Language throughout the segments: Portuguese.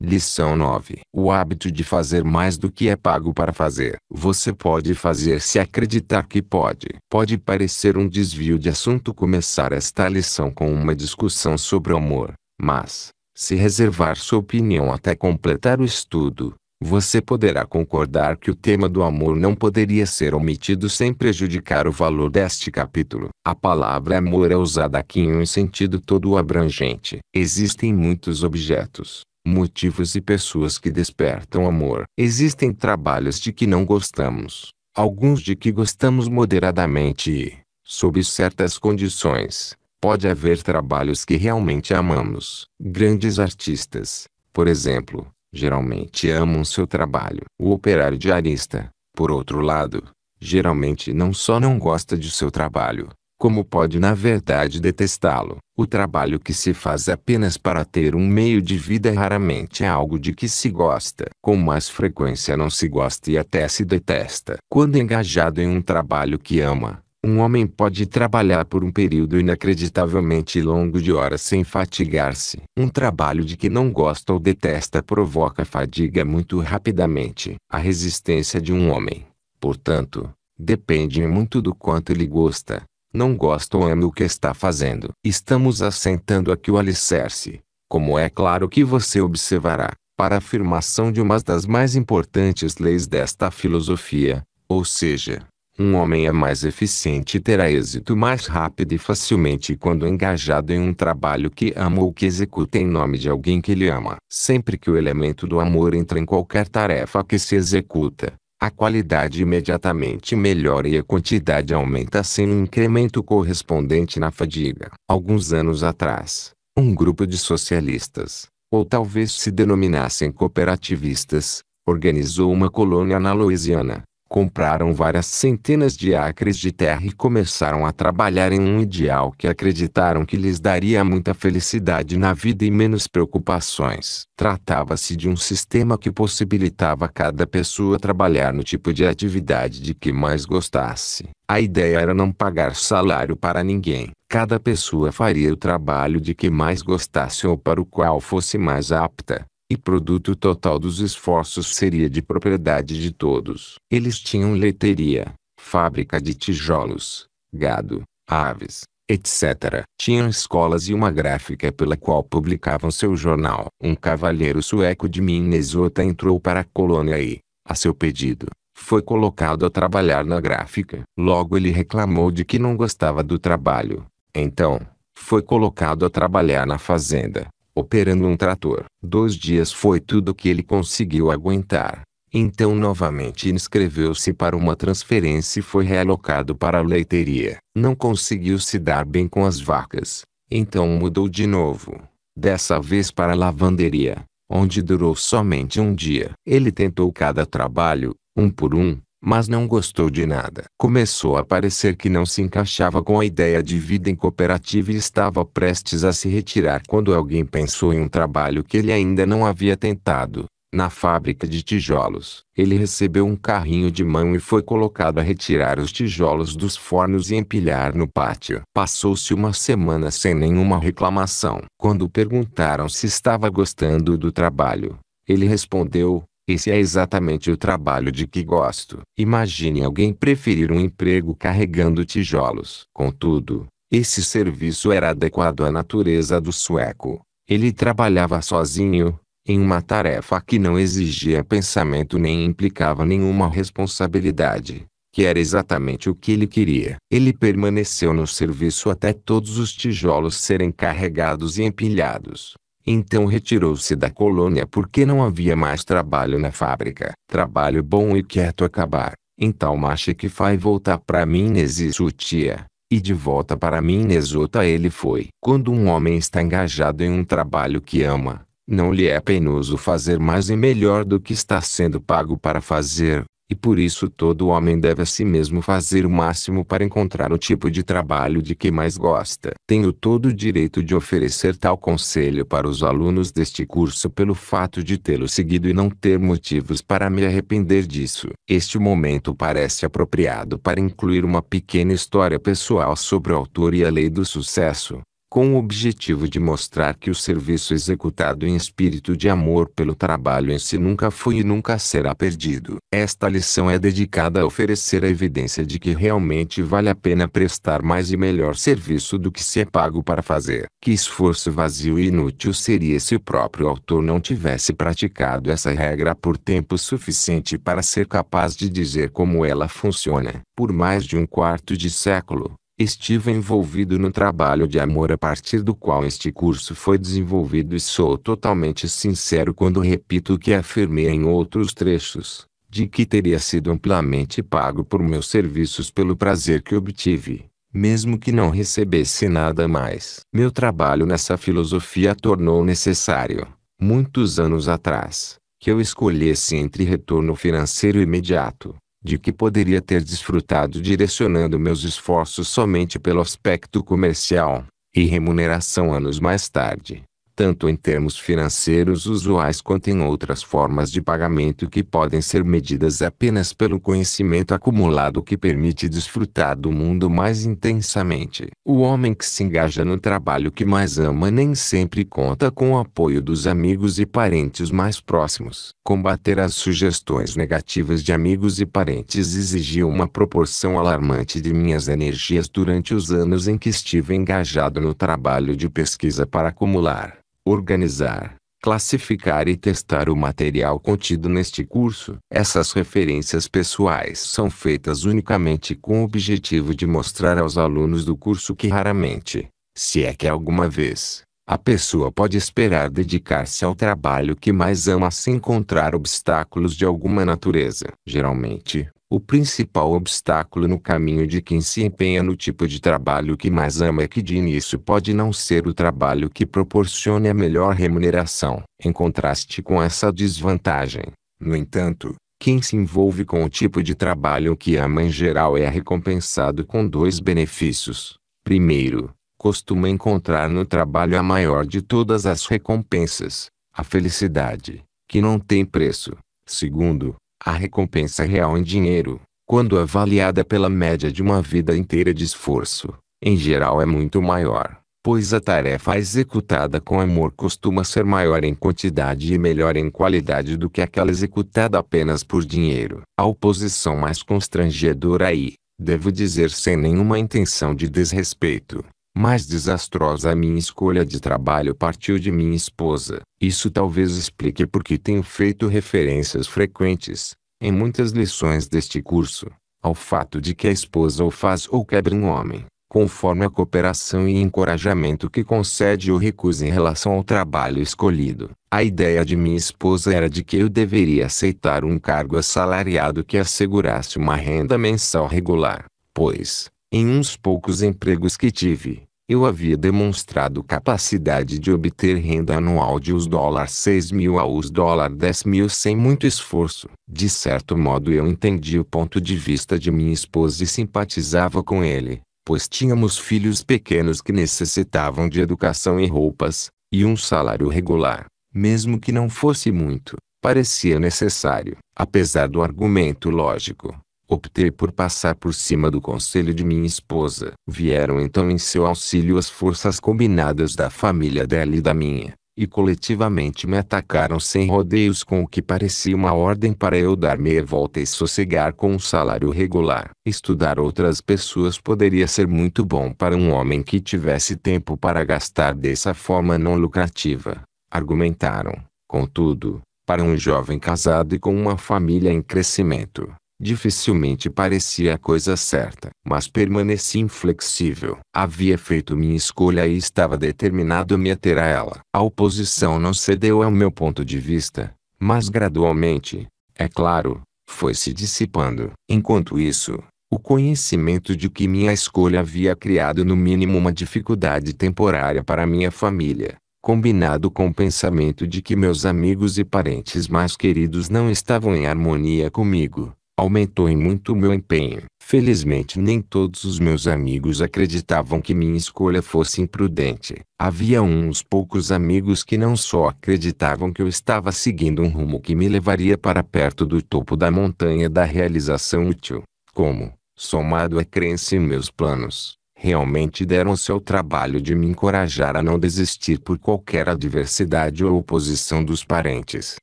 Lição 9. O hábito de fazer mais do que é pago para fazer. Você pode fazer se acreditar que pode. Pode parecer um desvio de assunto começar esta lição com uma discussão sobre o amor, mas, se reservar sua opinião até completar o estudo, você poderá concordar que o tema do amor não poderia ser omitido sem prejudicar o valor deste capítulo. A palavra amor é usada aqui em um sentido todo abrangente. Existem muitos objetos, motivos e pessoas que despertam amor. Existem trabalhos de que não gostamos, alguns de que gostamos moderadamente e, sob certas condições, pode haver trabalhos que realmente amamos. Grandes artistas, por exemplo, geralmente amam seu trabalho. O operário diarista, por outro lado, geralmente não só não gosta de seu trabalho, como pode na verdade detestá-lo? O trabalho que se faz apenas para ter um meio de vida é raramente é algo de que se gosta. Com mais frequência não se gosta e até se detesta. Quando engajado em um trabalho que ama, um homem pode trabalhar por um período inacreditavelmente longo de horas sem fatigar-se. Um trabalho de que não gosta ou detesta provoca fadiga muito rapidamente. A resistência de um homem, portanto, depende muito do quanto ele gosta não gosto é ou ama o que está fazendo. Estamos assentando aqui o alicerce, como é claro que você observará, para a afirmação de uma das mais importantes leis desta filosofia, ou seja, um homem é mais eficiente e terá êxito mais rápido e facilmente quando engajado em um trabalho que ama ou que executa em nome de alguém que ele ama. Sempre que o elemento do amor entra em qualquer tarefa que se executa, a qualidade imediatamente melhora e a quantidade aumenta sem um incremento correspondente na fadiga. Alguns anos atrás, um grupo de socialistas, ou talvez se denominassem cooperativistas, organizou uma colônia na Louisiana, Compraram várias centenas de acres de terra e começaram a trabalhar em um ideal que acreditaram que lhes daria muita felicidade na vida e menos preocupações. Tratava-se de um sistema que possibilitava cada pessoa trabalhar no tipo de atividade de que mais gostasse. A ideia era não pagar salário para ninguém. Cada pessoa faria o trabalho de que mais gostasse ou para o qual fosse mais apta e produto total dos esforços seria de propriedade de todos. Eles tinham leiteria, fábrica de tijolos, gado, aves, etc. Tinham escolas e uma gráfica pela qual publicavam seu jornal. Um cavalheiro sueco de Minnesota entrou para a colônia e, a seu pedido, foi colocado a trabalhar na gráfica. Logo ele reclamou de que não gostava do trabalho. Então, foi colocado a trabalhar na fazenda operando um trator. Dois dias foi tudo que ele conseguiu aguentar. Então novamente inscreveu-se para uma transferência e foi realocado para a leiteria. Não conseguiu se dar bem com as vacas. Então mudou de novo. Dessa vez para a lavanderia, onde durou somente um dia. Ele tentou cada trabalho, um por um, mas não gostou de nada. Começou a parecer que não se encaixava com a ideia de vida em cooperativa e estava prestes a se retirar quando alguém pensou em um trabalho que ele ainda não havia tentado. Na fábrica de tijolos, ele recebeu um carrinho de mão e foi colocado a retirar os tijolos dos fornos e empilhar no pátio. Passou-se uma semana sem nenhuma reclamação. Quando perguntaram se estava gostando do trabalho, ele respondeu: esse é exatamente o trabalho de que gosto. Imagine alguém preferir um emprego carregando tijolos. Contudo, esse serviço era adequado à natureza do sueco. Ele trabalhava sozinho, em uma tarefa que não exigia pensamento nem implicava nenhuma responsabilidade, que era exatamente o que ele queria. Ele permaneceu no serviço até todos os tijolos serem carregados e empilhados. Então retirou-se da colônia porque não havia mais trabalho na fábrica. Trabalho bom e quieto acabar. Então que vai voltar para Minas e Sutia. E de volta para Minnesota ele foi. Quando um homem está engajado em um trabalho que ama, não lhe é penoso fazer mais e melhor do que está sendo pago para fazer, e por isso todo homem deve a si mesmo fazer o máximo para encontrar o tipo de trabalho de que mais gosta. Tenho todo o direito de oferecer tal conselho para os alunos deste curso pelo fato de tê-lo seguido e não ter motivos para me arrepender disso. Este momento parece apropriado para incluir uma pequena história pessoal sobre o autor e a lei do sucesso com o objetivo de mostrar que o serviço executado em espírito de amor pelo trabalho em si nunca foi e nunca será perdido. Esta lição é dedicada a oferecer a evidência de que realmente vale a pena prestar mais e melhor serviço do que se é pago para fazer. Que esforço vazio e inútil seria se o próprio autor não tivesse praticado essa regra por tempo suficiente para ser capaz de dizer como ela funciona. Por mais de um quarto de século, Estive envolvido no trabalho de amor a partir do qual este curso foi desenvolvido e sou totalmente sincero quando repito o que afirmei em outros trechos, de que teria sido amplamente pago por meus serviços pelo prazer que obtive, mesmo que não recebesse nada mais. Meu trabalho nessa filosofia tornou necessário, muitos anos atrás, que eu escolhesse entre retorno financeiro imediato de que poderia ter desfrutado direcionando meus esforços somente pelo aspecto comercial e remuneração anos mais tarde tanto em termos financeiros usuais quanto em outras formas de pagamento que podem ser medidas apenas pelo conhecimento acumulado que permite desfrutar do mundo mais intensamente. O homem que se engaja no trabalho que mais ama nem sempre conta com o apoio dos amigos e parentes mais próximos. Combater as sugestões negativas de amigos e parentes exigiu uma proporção alarmante de minhas energias durante os anos em que estive engajado no trabalho de pesquisa para acumular organizar, classificar e testar o material contido neste curso. Essas referências pessoais são feitas unicamente com o objetivo de mostrar aos alunos do curso que raramente, se é que alguma vez, a pessoa pode esperar dedicar-se ao trabalho que mais ama sem encontrar obstáculos de alguma natureza. Geralmente, o principal obstáculo no caminho de quem se empenha no tipo de trabalho que mais ama é que de início pode não ser o trabalho que proporcione a melhor remuneração. Em contraste com essa desvantagem, no entanto, quem se envolve com o tipo de trabalho que ama em geral é recompensado com dois benefícios. Primeiro, costuma encontrar no trabalho a maior de todas as recompensas, a felicidade, que não tem preço. Segundo, a recompensa real em dinheiro, quando avaliada pela média de uma vida inteira de esforço, em geral é muito maior, pois a tarefa executada com amor costuma ser maior em quantidade e melhor em qualidade do que aquela executada apenas por dinheiro. A oposição mais constrangedora aí, devo dizer sem nenhuma intenção de desrespeito, mais desastrosa a minha escolha de trabalho partiu de minha esposa. Isso talvez explique porque tenho feito referências frequentes, em muitas lições deste curso, ao fato de que a esposa ou faz ou quebra um homem, conforme a cooperação e encorajamento que concede ou recusa em relação ao trabalho escolhido. A ideia de minha esposa era de que eu deveria aceitar um cargo assalariado que assegurasse uma renda mensal regular, pois, em uns poucos empregos que tive, eu havia demonstrado capacidade de obter renda anual de US 6 mil a US 10 mil sem muito esforço. De certo modo eu entendi o ponto de vista de minha esposa e simpatizava com ele, pois tínhamos filhos pequenos que necessitavam de educação e roupas, e um salário regular, mesmo que não fosse muito, parecia necessário. Apesar do argumento lógico, Optei por passar por cima do conselho de minha esposa. Vieram então em seu auxílio as forças combinadas da família dela e da minha, e coletivamente me atacaram sem rodeios com o que parecia uma ordem para eu dar meia volta e sossegar com um salário regular. Estudar outras pessoas poderia ser muito bom para um homem que tivesse tempo para gastar dessa forma não lucrativa, argumentaram. Contudo, para um jovem casado e com uma família em crescimento, Dificilmente parecia a coisa certa, mas permaneci inflexível. Havia feito minha escolha e estava determinado a me ater a ela. A oposição não cedeu ao meu ponto de vista, mas gradualmente, é claro, foi se dissipando. Enquanto isso, o conhecimento de que minha escolha havia criado no mínimo uma dificuldade temporária para minha família, combinado com o pensamento de que meus amigos e parentes mais queridos não estavam em harmonia comigo, Aumentou em muito o meu empenho. Felizmente nem todos os meus amigos acreditavam que minha escolha fosse imprudente. Havia uns poucos amigos que não só acreditavam que eu estava seguindo um rumo que me levaria para perto do topo da montanha da realização útil, como, somado à crença em meus planos, realmente deram-se ao trabalho de me encorajar a não desistir por qualquer adversidade ou oposição dos parentes.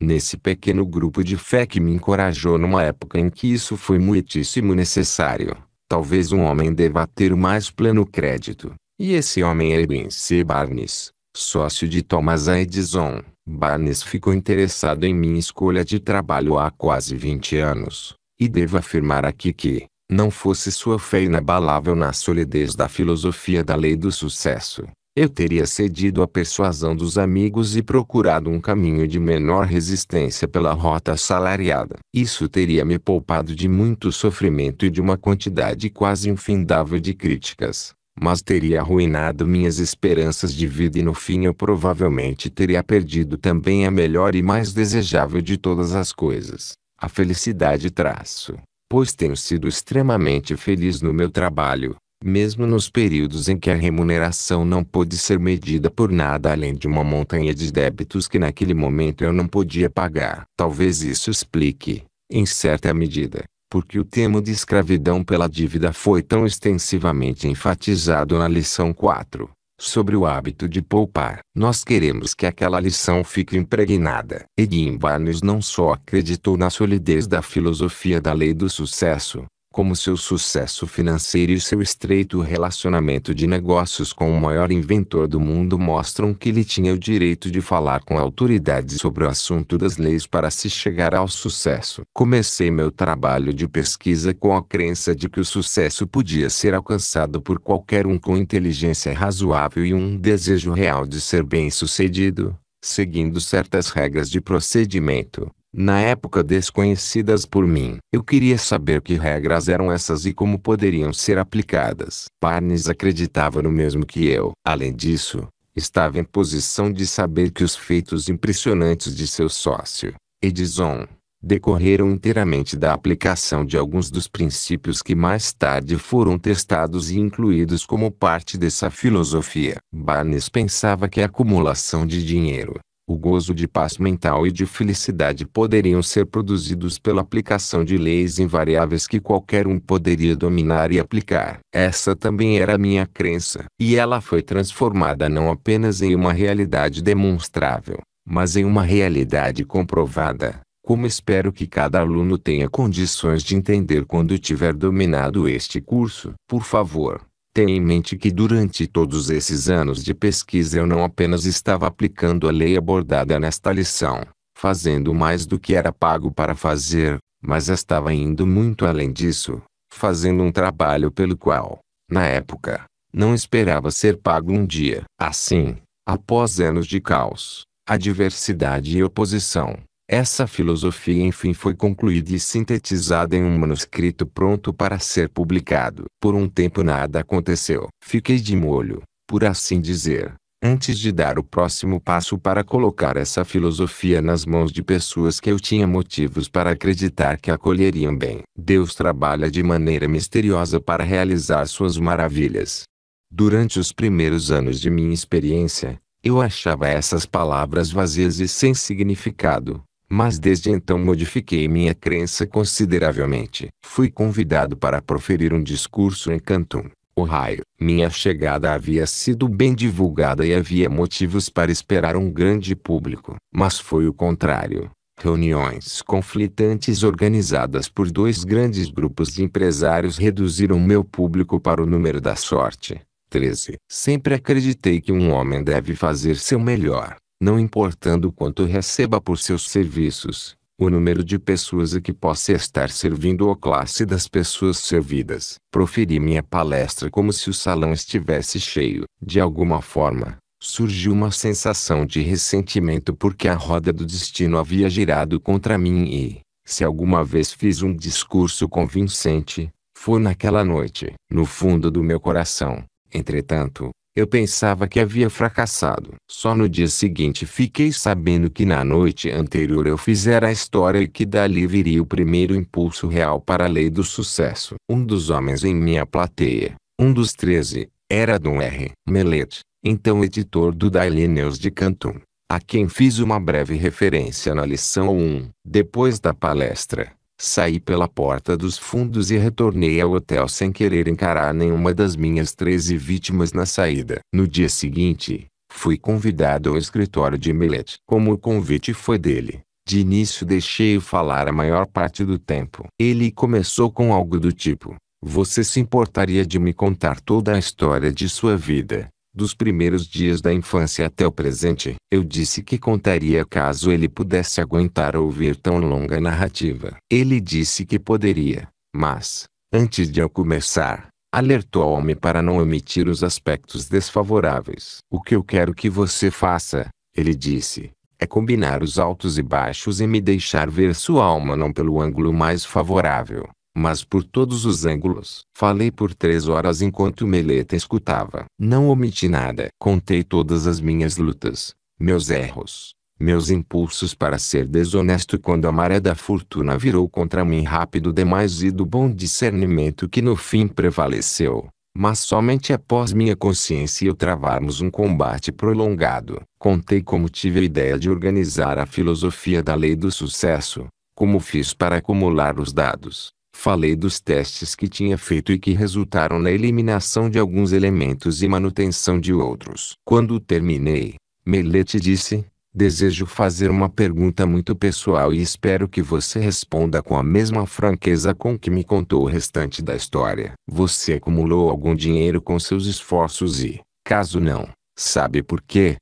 Nesse pequeno grupo de fé que me encorajou numa época em que isso foi muitíssimo necessário, talvez um homem deva ter o mais pleno crédito. E esse homem é Edwin C. Barnes, sócio de Thomas Edison. Barnes ficou interessado em minha escolha de trabalho há quase 20 anos, e devo afirmar aqui que, não fosse sua fé inabalável na solidez da filosofia da lei do sucesso, eu teria cedido à persuasão dos amigos e procurado um caminho de menor resistência pela rota assalariada. Isso teria me poupado de muito sofrimento e de uma quantidade quase infindável de críticas, mas teria arruinado minhas esperanças de vida e no fim eu provavelmente teria perdido também a melhor e mais desejável de todas as coisas, a felicidade. Traço pois tenho sido extremamente feliz no meu trabalho, mesmo nos períodos em que a remuneração não pôde ser medida por nada além de uma montanha de débitos que naquele momento eu não podia pagar. Talvez isso explique, em certa medida, porque o tema de escravidão pela dívida foi tão extensivamente enfatizado na lição 4 sobre o hábito de poupar. Nós queremos que aquela lição fique impregnada. Edwin Barnes não só acreditou na solidez da filosofia da lei do sucesso, como seu sucesso financeiro e seu estreito relacionamento de negócios com o maior inventor do mundo mostram que ele tinha o direito de falar com autoridades sobre o assunto das leis para se chegar ao sucesso. Comecei meu trabalho de pesquisa com a crença de que o sucesso podia ser alcançado por qualquer um com inteligência razoável e um desejo real de ser bem-sucedido, seguindo certas regras de procedimento na época desconhecidas por mim. Eu queria saber que regras eram essas e como poderiam ser aplicadas. Parnes acreditava no mesmo que eu. Além disso, estava em posição de saber que os feitos impressionantes de seu sócio, Edison, decorreram inteiramente da aplicação de alguns dos princípios que mais tarde foram testados e incluídos como parte dessa filosofia. Barnes pensava que a acumulação de dinheiro, o gozo de paz mental e de felicidade poderiam ser produzidos pela aplicação de leis invariáveis que qualquer um poderia dominar e aplicar. Essa também era a minha crença, e ela foi transformada não apenas em uma realidade demonstrável, mas em uma realidade comprovada. Como espero que cada aluno tenha condições de entender quando tiver dominado este curso, por favor, Tenha em mente que durante todos esses anos de pesquisa eu não apenas estava aplicando a lei abordada nesta lição, fazendo mais do que era pago para fazer, mas estava indo muito além disso, fazendo um trabalho pelo qual, na época, não esperava ser pago um dia. Assim, após anos de caos, adversidade e oposição, essa filosofia enfim foi concluída e sintetizada em um manuscrito pronto para ser publicado. Por um tempo nada aconteceu. Fiquei de molho, por assim dizer, antes de dar o próximo passo para colocar essa filosofia nas mãos de pessoas que eu tinha motivos para acreditar que acolheriam bem. Deus trabalha de maneira misteriosa para realizar suas maravilhas. Durante os primeiros anos de minha experiência, eu achava essas palavras vazias e sem significado, mas desde então modifiquei minha crença consideravelmente. Fui convidado para proferir um discurso em Canton, Ohio. Minha chegada havia sido bem divulgada e havia motivos para esperar um grande público. Mas foi o contrário. Reuniões conflitantes organizadas por dois grandes grupos de empresários reduziram meu público para o número da sorte. 13. Sempre acreditei que um homem deve fazer seu melhor, não importando quanto receba por seus serviços, o número de pessoas a que possa estar servindo ou classe das pessoas servidas. Proferi minha palestra como se o salão estivesse cheio. De alguma forma, surgiu uma sensação de ressentimento porque a roda do destino havia girado contra mim e, se alguma vez fiz um discurso convincente, foi naquela noite. No fundo do meu coração, entretanto, eu pensava que havia fracassado. Só no dia seguinte fiquei sabendo que na noite anterior eu fizera a história e que dali viria o primeiro impulso real para a lei do sucesso. Um dos homens em minha plateia, um dos treze, era Dom R. Melet, então editor do Daily News de Cantum, a quem fiz uma breve referência na lição 1. Depois da palestra, Saí pela porta dos fundos e retornei ao hotel sem querer encarar nenhuma das minhas 13 vítimas na saída. No dia seguinte, fui convidado ao escritório de Millet. Como o convite foi dele, de início deixei-o falar a maior parte do tempo. Ele começou com algo do tipo: Você se importaria de me contar toda a história de sua vida? dos primeiros dias da infância até o presente, eu disse que contaria caso ele pudesse aguentar ouvir tão longa narrativa. Ele disse que poderia, mas, antes de eu começar, alertou me homem para não omitir os aspectos desfavoráveis. O que eu quero que você faça, ele disse, é combinar os altos e baixos e me deixar ver sua alma não pelo ângulo mais favorável, mas por todos os ângulos. Falei por três horas enquanto Meleta escutava. Não omiti nada. Contei todas as minhas lutas, meus erros, meus impulsos para ser desonesto quando a maré da fortuna virou contra mim rápido demais e do bom discernimento que no fim prevaleceu. Mas somente após minha consciência e eu travarmos um combate prolongado, contei como tive a ideia de organizar a filosofia da lei do sucesso, como fiz para acumular os dados, Falei dos testes que tinha feito e que resultaram na eliminação de alguns elementos e manutenção de outros. Quando terminei, Melete disse: Desejo fazer uma pergunta muito pessoal e espero que você responda com a mesma franqueza com que me contou o restante da história. Você acumulou algum dinheiro com seus esforços e, caso não, sabe por quê?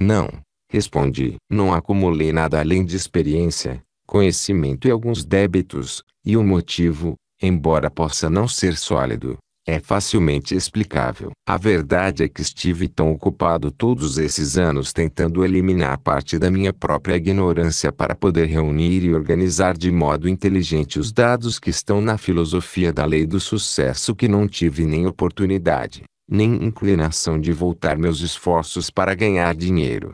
Não, respondi. Não acumulei nada além de experiência, conhecimento e alguns débitos, e o motivo, embora possa não ser sólido, é facilmente explicável. A verdade é que estive tão ocupado todos esses anos tentando eliminar parte da minha própria ignorância para poder reunir e organizar de modo inteligente os dados que estão na filosofia da lei do sucesso que não tive nem oportunidade, nem inclinação de voltar meus esforços para ganhar dinheiro.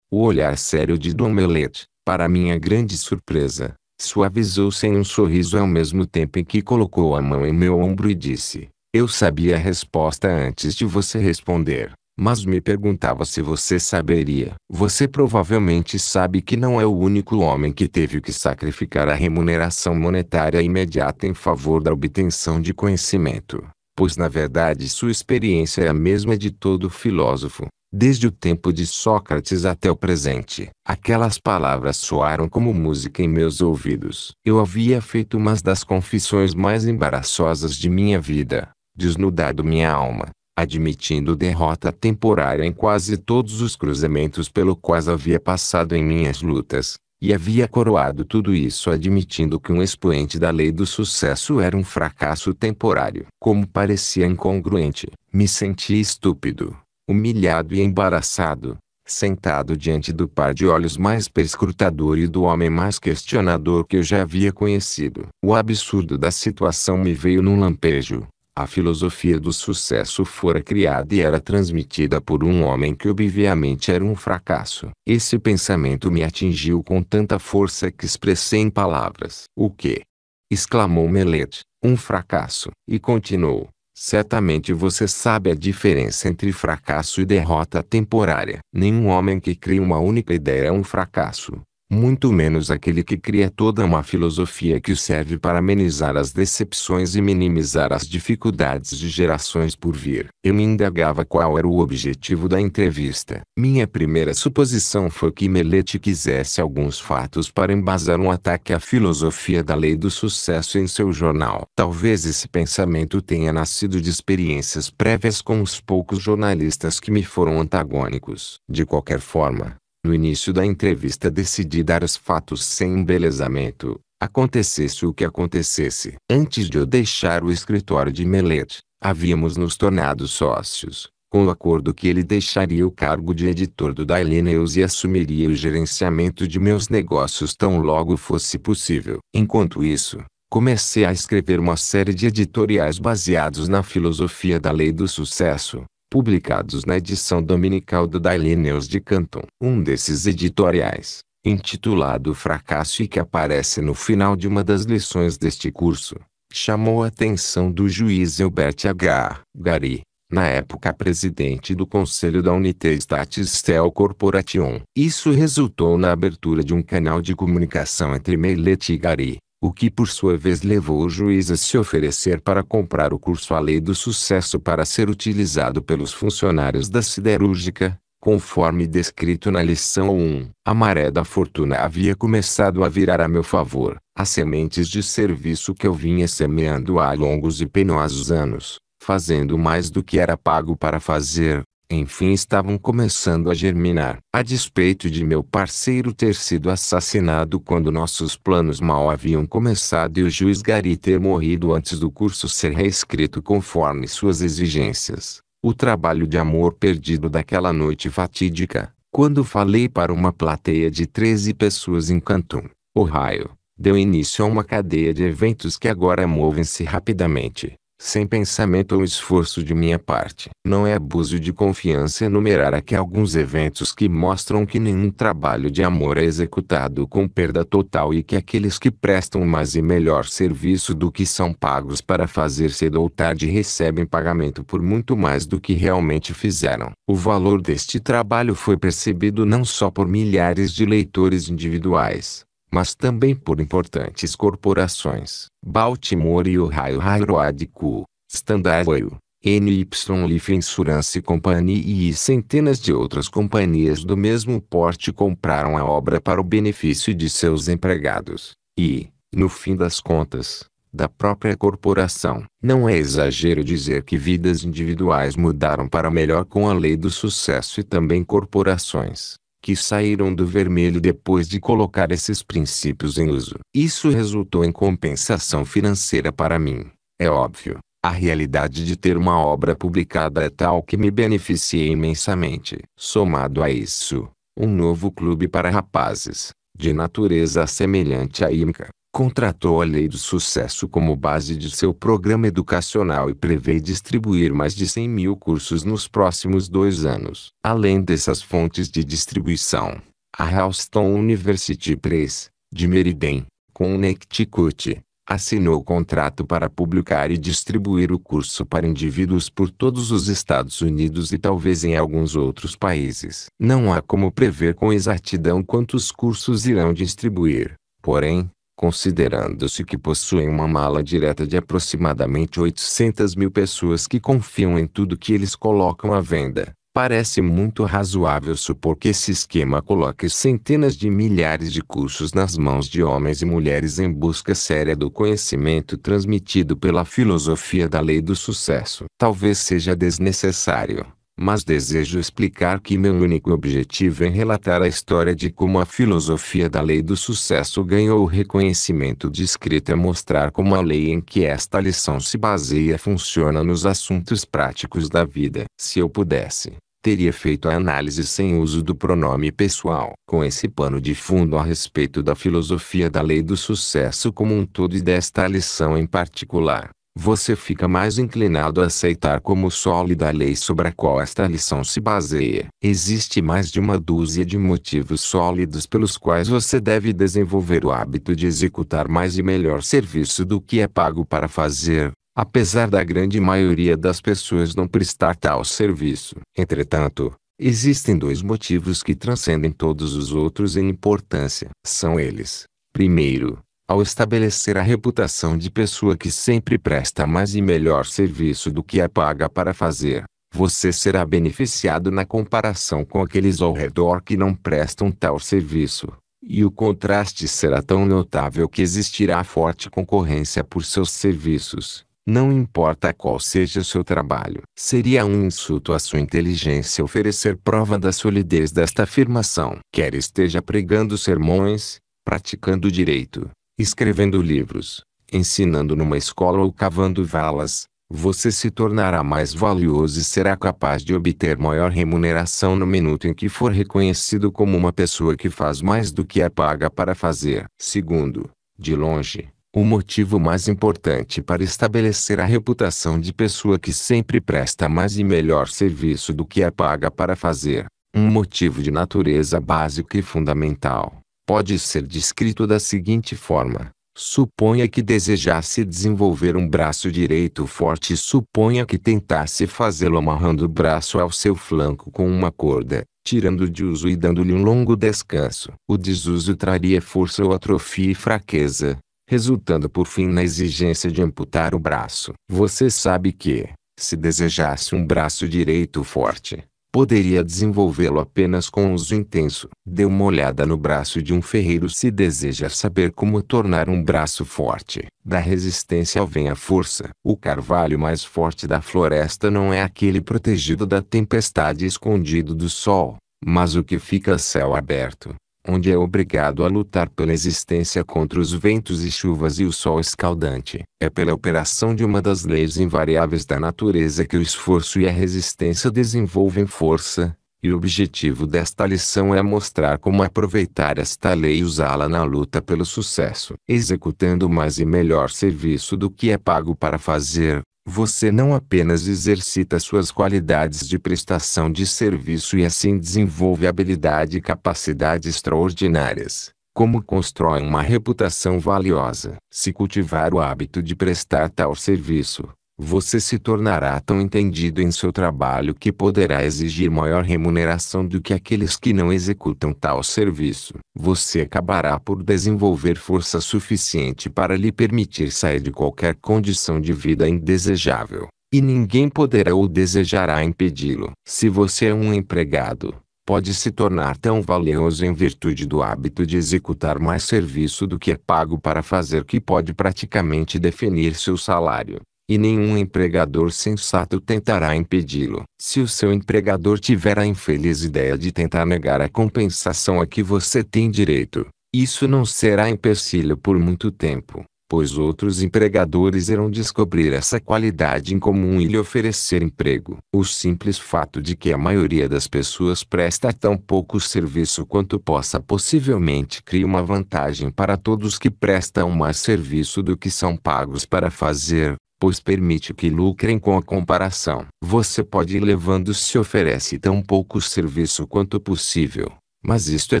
O olhar sério de Dom Melet, para minha grande surpresa, suavizou-se em um sorriso ao mesmo tempo em que colocou a mão em meu ombro e disse: Eu sabia a resposta antes de você responder, mas me perguntava se você saberia. Você provavelmente sabe que não é o único homem que teve que sacrificar a remuneração monetária imediata em favor da obtenção de conhecimento, pois na verdade sua experiência é a mesma de todo filósofo. Desde o tempo de Sócrates até o presente, aquelas palavras soaram como música em meus ouvidos. Eu havia feito uma das confissões mais embaraçosas de minha vida, desnudado minha alma, admitindo derrota temporária em quase todos os cruzamentos pelo quais havia passado em minhas lutas, e havia coroado tudo isso admitindo que um expoente da lei do sucesso era um fracasso temporário. Como parecia incongruente, me senti estúpido humilhado e embaraçado, sentado diante do par de olhos mais perscrutador e do homem mais questionador que eu já havia conhecido. O absurdo da situação me veio num lampejo. A filosofia do sucesso fora criada e era transmitida por um homem que obviamente era um fracasso. Esse pensamento me atingiu com tanta força que expressei em palavras. O que? exclamou Melete, um fracasso, e continuou. Certamente você sabe a diferença entre fracasso e derrota temporária. Nenhum homem que cria uma única ideia é um fracasso muito menos aquele que cria toda uma filosofia que serve para amenizar as decepções e minimizar as dificuldades de gerações por vir. Eu me indagava qual era o objetivo da entrevista. Minha primeira suposição foi que Melete quisesse alguns fatos para embasar um ataque à filosofia da lei do sucesso em seu jornal. Talvez esse pensamento tenha nascido de experiências prévias com os poucos jornalistas que me foram antagônicos. De qualquer forma, no início da entrevista decidi dar os fatos sem embelezamento, acontecesse o que acontecesse. Antes de eu deixar o escritório de Melet, havíamos nos tornado sócios, com o acordo que ele deixaria o cargo de editor do Daily News e assumiria o gerenciamento de meus negócios tão logo fosse possível. Enquanto isso, comecei a escrever uma série de editoriais baseados na filosofia da lei do sucesso, publicados na edição dominical do Daily News de Canton. Um desses editoriais, intitulado Fracasso e que aparece no final de uma das lições deste curso, chamou a atenção do juiz Albert H. Gari, na época presidente do Conselho da Unité Statistel Corporation. Isso resultou na abertura de um canal de comunicação entre Mellet e Gari, o que por sua vez levou o juiz a se oferecer para comprar o curso A Lei do Sucesso para ser utilizado pelos funcionários da siderúrgica, conforme descrito na lição 1. A maré da fortuna havia começado a virar a meu favor. As sementes de serviço que eu vinha semeando há longos e penosos anos, fazendo mais do que era pago para fazer, enfim estavam começando a germinar. A despeito de meu parceiro ter sido assassinado quando nossos planos mal haviam começado e o juiz Gari ter morrido antes do curso ser reescrito conforme suas exigências, o trabalho de amor perdido daquela noite fatídica, quando falei para uma plateia de 13 pessoas em Canton, Ohio, deu início a uma cadeia de eventos que agora movem-se rapidamente sem pensamento ou esforço de minha parte. Não é abuso de confiança enumerar aqui alguns eventos que mostram que nenhum trabalho de amor é executado com perda total e que aqueles que prestam mais e melhor serviço do que são pagos para fazer cedo ou tarde recebem pagamento por muito mais do que realmente fizeram. O valor deste trabalho foi percebido não só por milhares de leitores individuais, mas também por importantes corporações, Baltimore e Ohio Railroad Co., Standard Oil, NY Life Insurance Company e centenas de outras companhias do mesmo porte compraram a obra para o benefício de seus empregados, e, no fim das contas, da própria corporação. Não é exagero dizer que vidas individuais mudaram para melhor com a lei do sucesso e também corporações, que saíram do vermelho depois de colocar esses princípios em uso. Isso resultou em compensação financeira para mim. É óbvio, a realidade de ter uma obra publicada é tal que me beneficiei imensamente. Somado a isso, um novo clube para rapazes, de natureza semelhante à IMCA, contratou a Lei do Sucesso como base de seu programa educacional e prevê distribuir mais de 100 mil cursos nos próximos dois anos. Além dessas fontes de distribuição, a Halston University Press, de Meriden, Connecticut, assinou o contrato para publicar e distribuir o curso para indivíduos por todos os Estados Unidos e talvez em alguns outros países. Não há como prever com exatidão quantos cursos irão distribuir, porém, considerando-se que possuem uma mala direta de aproximadamente 800 mil pessoas que confiam em tudo que eles colocam à venda. Parece muito razoável supor que esse esquema coloque centenas de milhares de cursos nas mãos de homens e mulheres em busca séria do conhecimento transmitido pela filosofia da lei do sucesso. Talvez seja desnecessário mas desejo explicar que meu único objetivo é relatar a história de como a filosofia da lei do sucesso ganhou o reconhecimento de escrita, mostrar como a lei em que esta lição se baseia funciona nos assuntos práticos da vida. Se eu pudesse, teria feito a análise sem uso do pronome pessoal. Com esse pano de fundo a respeito da filosofia da lei do sucesso como um todo e desta lição em particular, você fica mais inclinado a aceitar como sólida a lei sobre a qual esta lição se baseia. Existe mais de uma dúzia de motivos sólidos pelos quais você deve desenvolver o hábito de executar mais e melhor serviço do que é pago para fazer, apesar da grande maioria das pessoas não prestar tal serviço. Entretanto, existem dois motivos que transcendem todos os outros em importância. São eles: primeiro, ao estabelecer a reputação de pessoa que sempre presta mais e melhor serviço do que a é paga para fazer, você será beneficiado na comparação com aqueles ao redor que não prestam tal serviço. E o contraste será tão notável que existirá forte concorrência por seus serviços, não importa qual seja seu trabalho. Seria um insulto à sua inteligência oferecer prova da solidez desta afirmação. Quer esteja pregando sermões, praticando direito, escrevendo livros, ensinando numa escola ou cavando valas, você se tornará mais valioso e será capaz de obter maior remuneração no minuto em que for reconhecido como uma pessoa que faz mais do que é paga para fazer. Segundo, de longe, o motivo mais importante para estabelecer a reputação de pessoa que sempre presta mais e melhor serviço do que é paga para fazer, um motivo de natureza básica e fundamental pode ser descrito da seguinte forma. Suponha que desejasse desenvolver um braço direito forte e suponha que tentasse fazê-lo amarrando o braço ao seu flanco com uma corda, tirando de uso e dando-lhe um longo descanso. O desuso traria força ou atrofia e fraqueza, resultando por fim na exigência de amputar o braço. Você sabe que, se desejasse um braço direito forte, poderia desenvolvê-lo apenas com uso intenso. Dê uma olhada no braço de um ferreiro se deseja saber como tornar um braço forte. Da resistência vem a força. O carvalho mais forte da floresta não é aquele protegido da tempestade e escondido do sol, mas o que fica a céu aberto onde é obrigado a lutar pela existência contra os ventos e chuvas e o sol escaldante. É pela operação de uma das leis invariáveis da natureza que o esforço e a resistência desenvolvem força, e o objetivo desta lição é mostrar como aproveitar esta lei e usá-la na luta pelo sucesso, executando mais e melhor serviço do que é pago para fazer, você não apenas exercita suas qualidades de prestação de serviço e assim desenvolve habilidade e capacidade extraordinárias, como constrói uma reputação valiosa. Se cultivar o hábito de prestar tal serviço, você se tornará tão entendido em seu trabalho que poderá exigir maior remuneração do que aqueles que não executam tal serviço. Você acabará por desenvolver força suficiente para lhe permitir sair de qualquer condição de vida indesejável, e ninguém poderá ou desejará impedi-lo. Se você é um empregado, pode se tornar tão valioso em virtude do hábito de executar mais serviço do que é pago para fazer que pode praticamente definir seu salário e nenhum empregador sensato tentará impedi-lo. Se o seu empregador tiver a infeliz ideia de tentar negar a compensação a que você tem direito, isso não será empecilho por muito tempo, pois outros empregadores irão descobrir essa qualidade em comum e lhe oferecer emprego. O simples fato de que a maioria das pessoas presta tão pouco serviço quanto possa possivelmente cria uma vantagem para todos que prestam mais serviço do que são pagos para fazer pois permite que lucrem com a comparação. Você pode ir levando se oferece tão pouco serviço quanto possível, mas isto é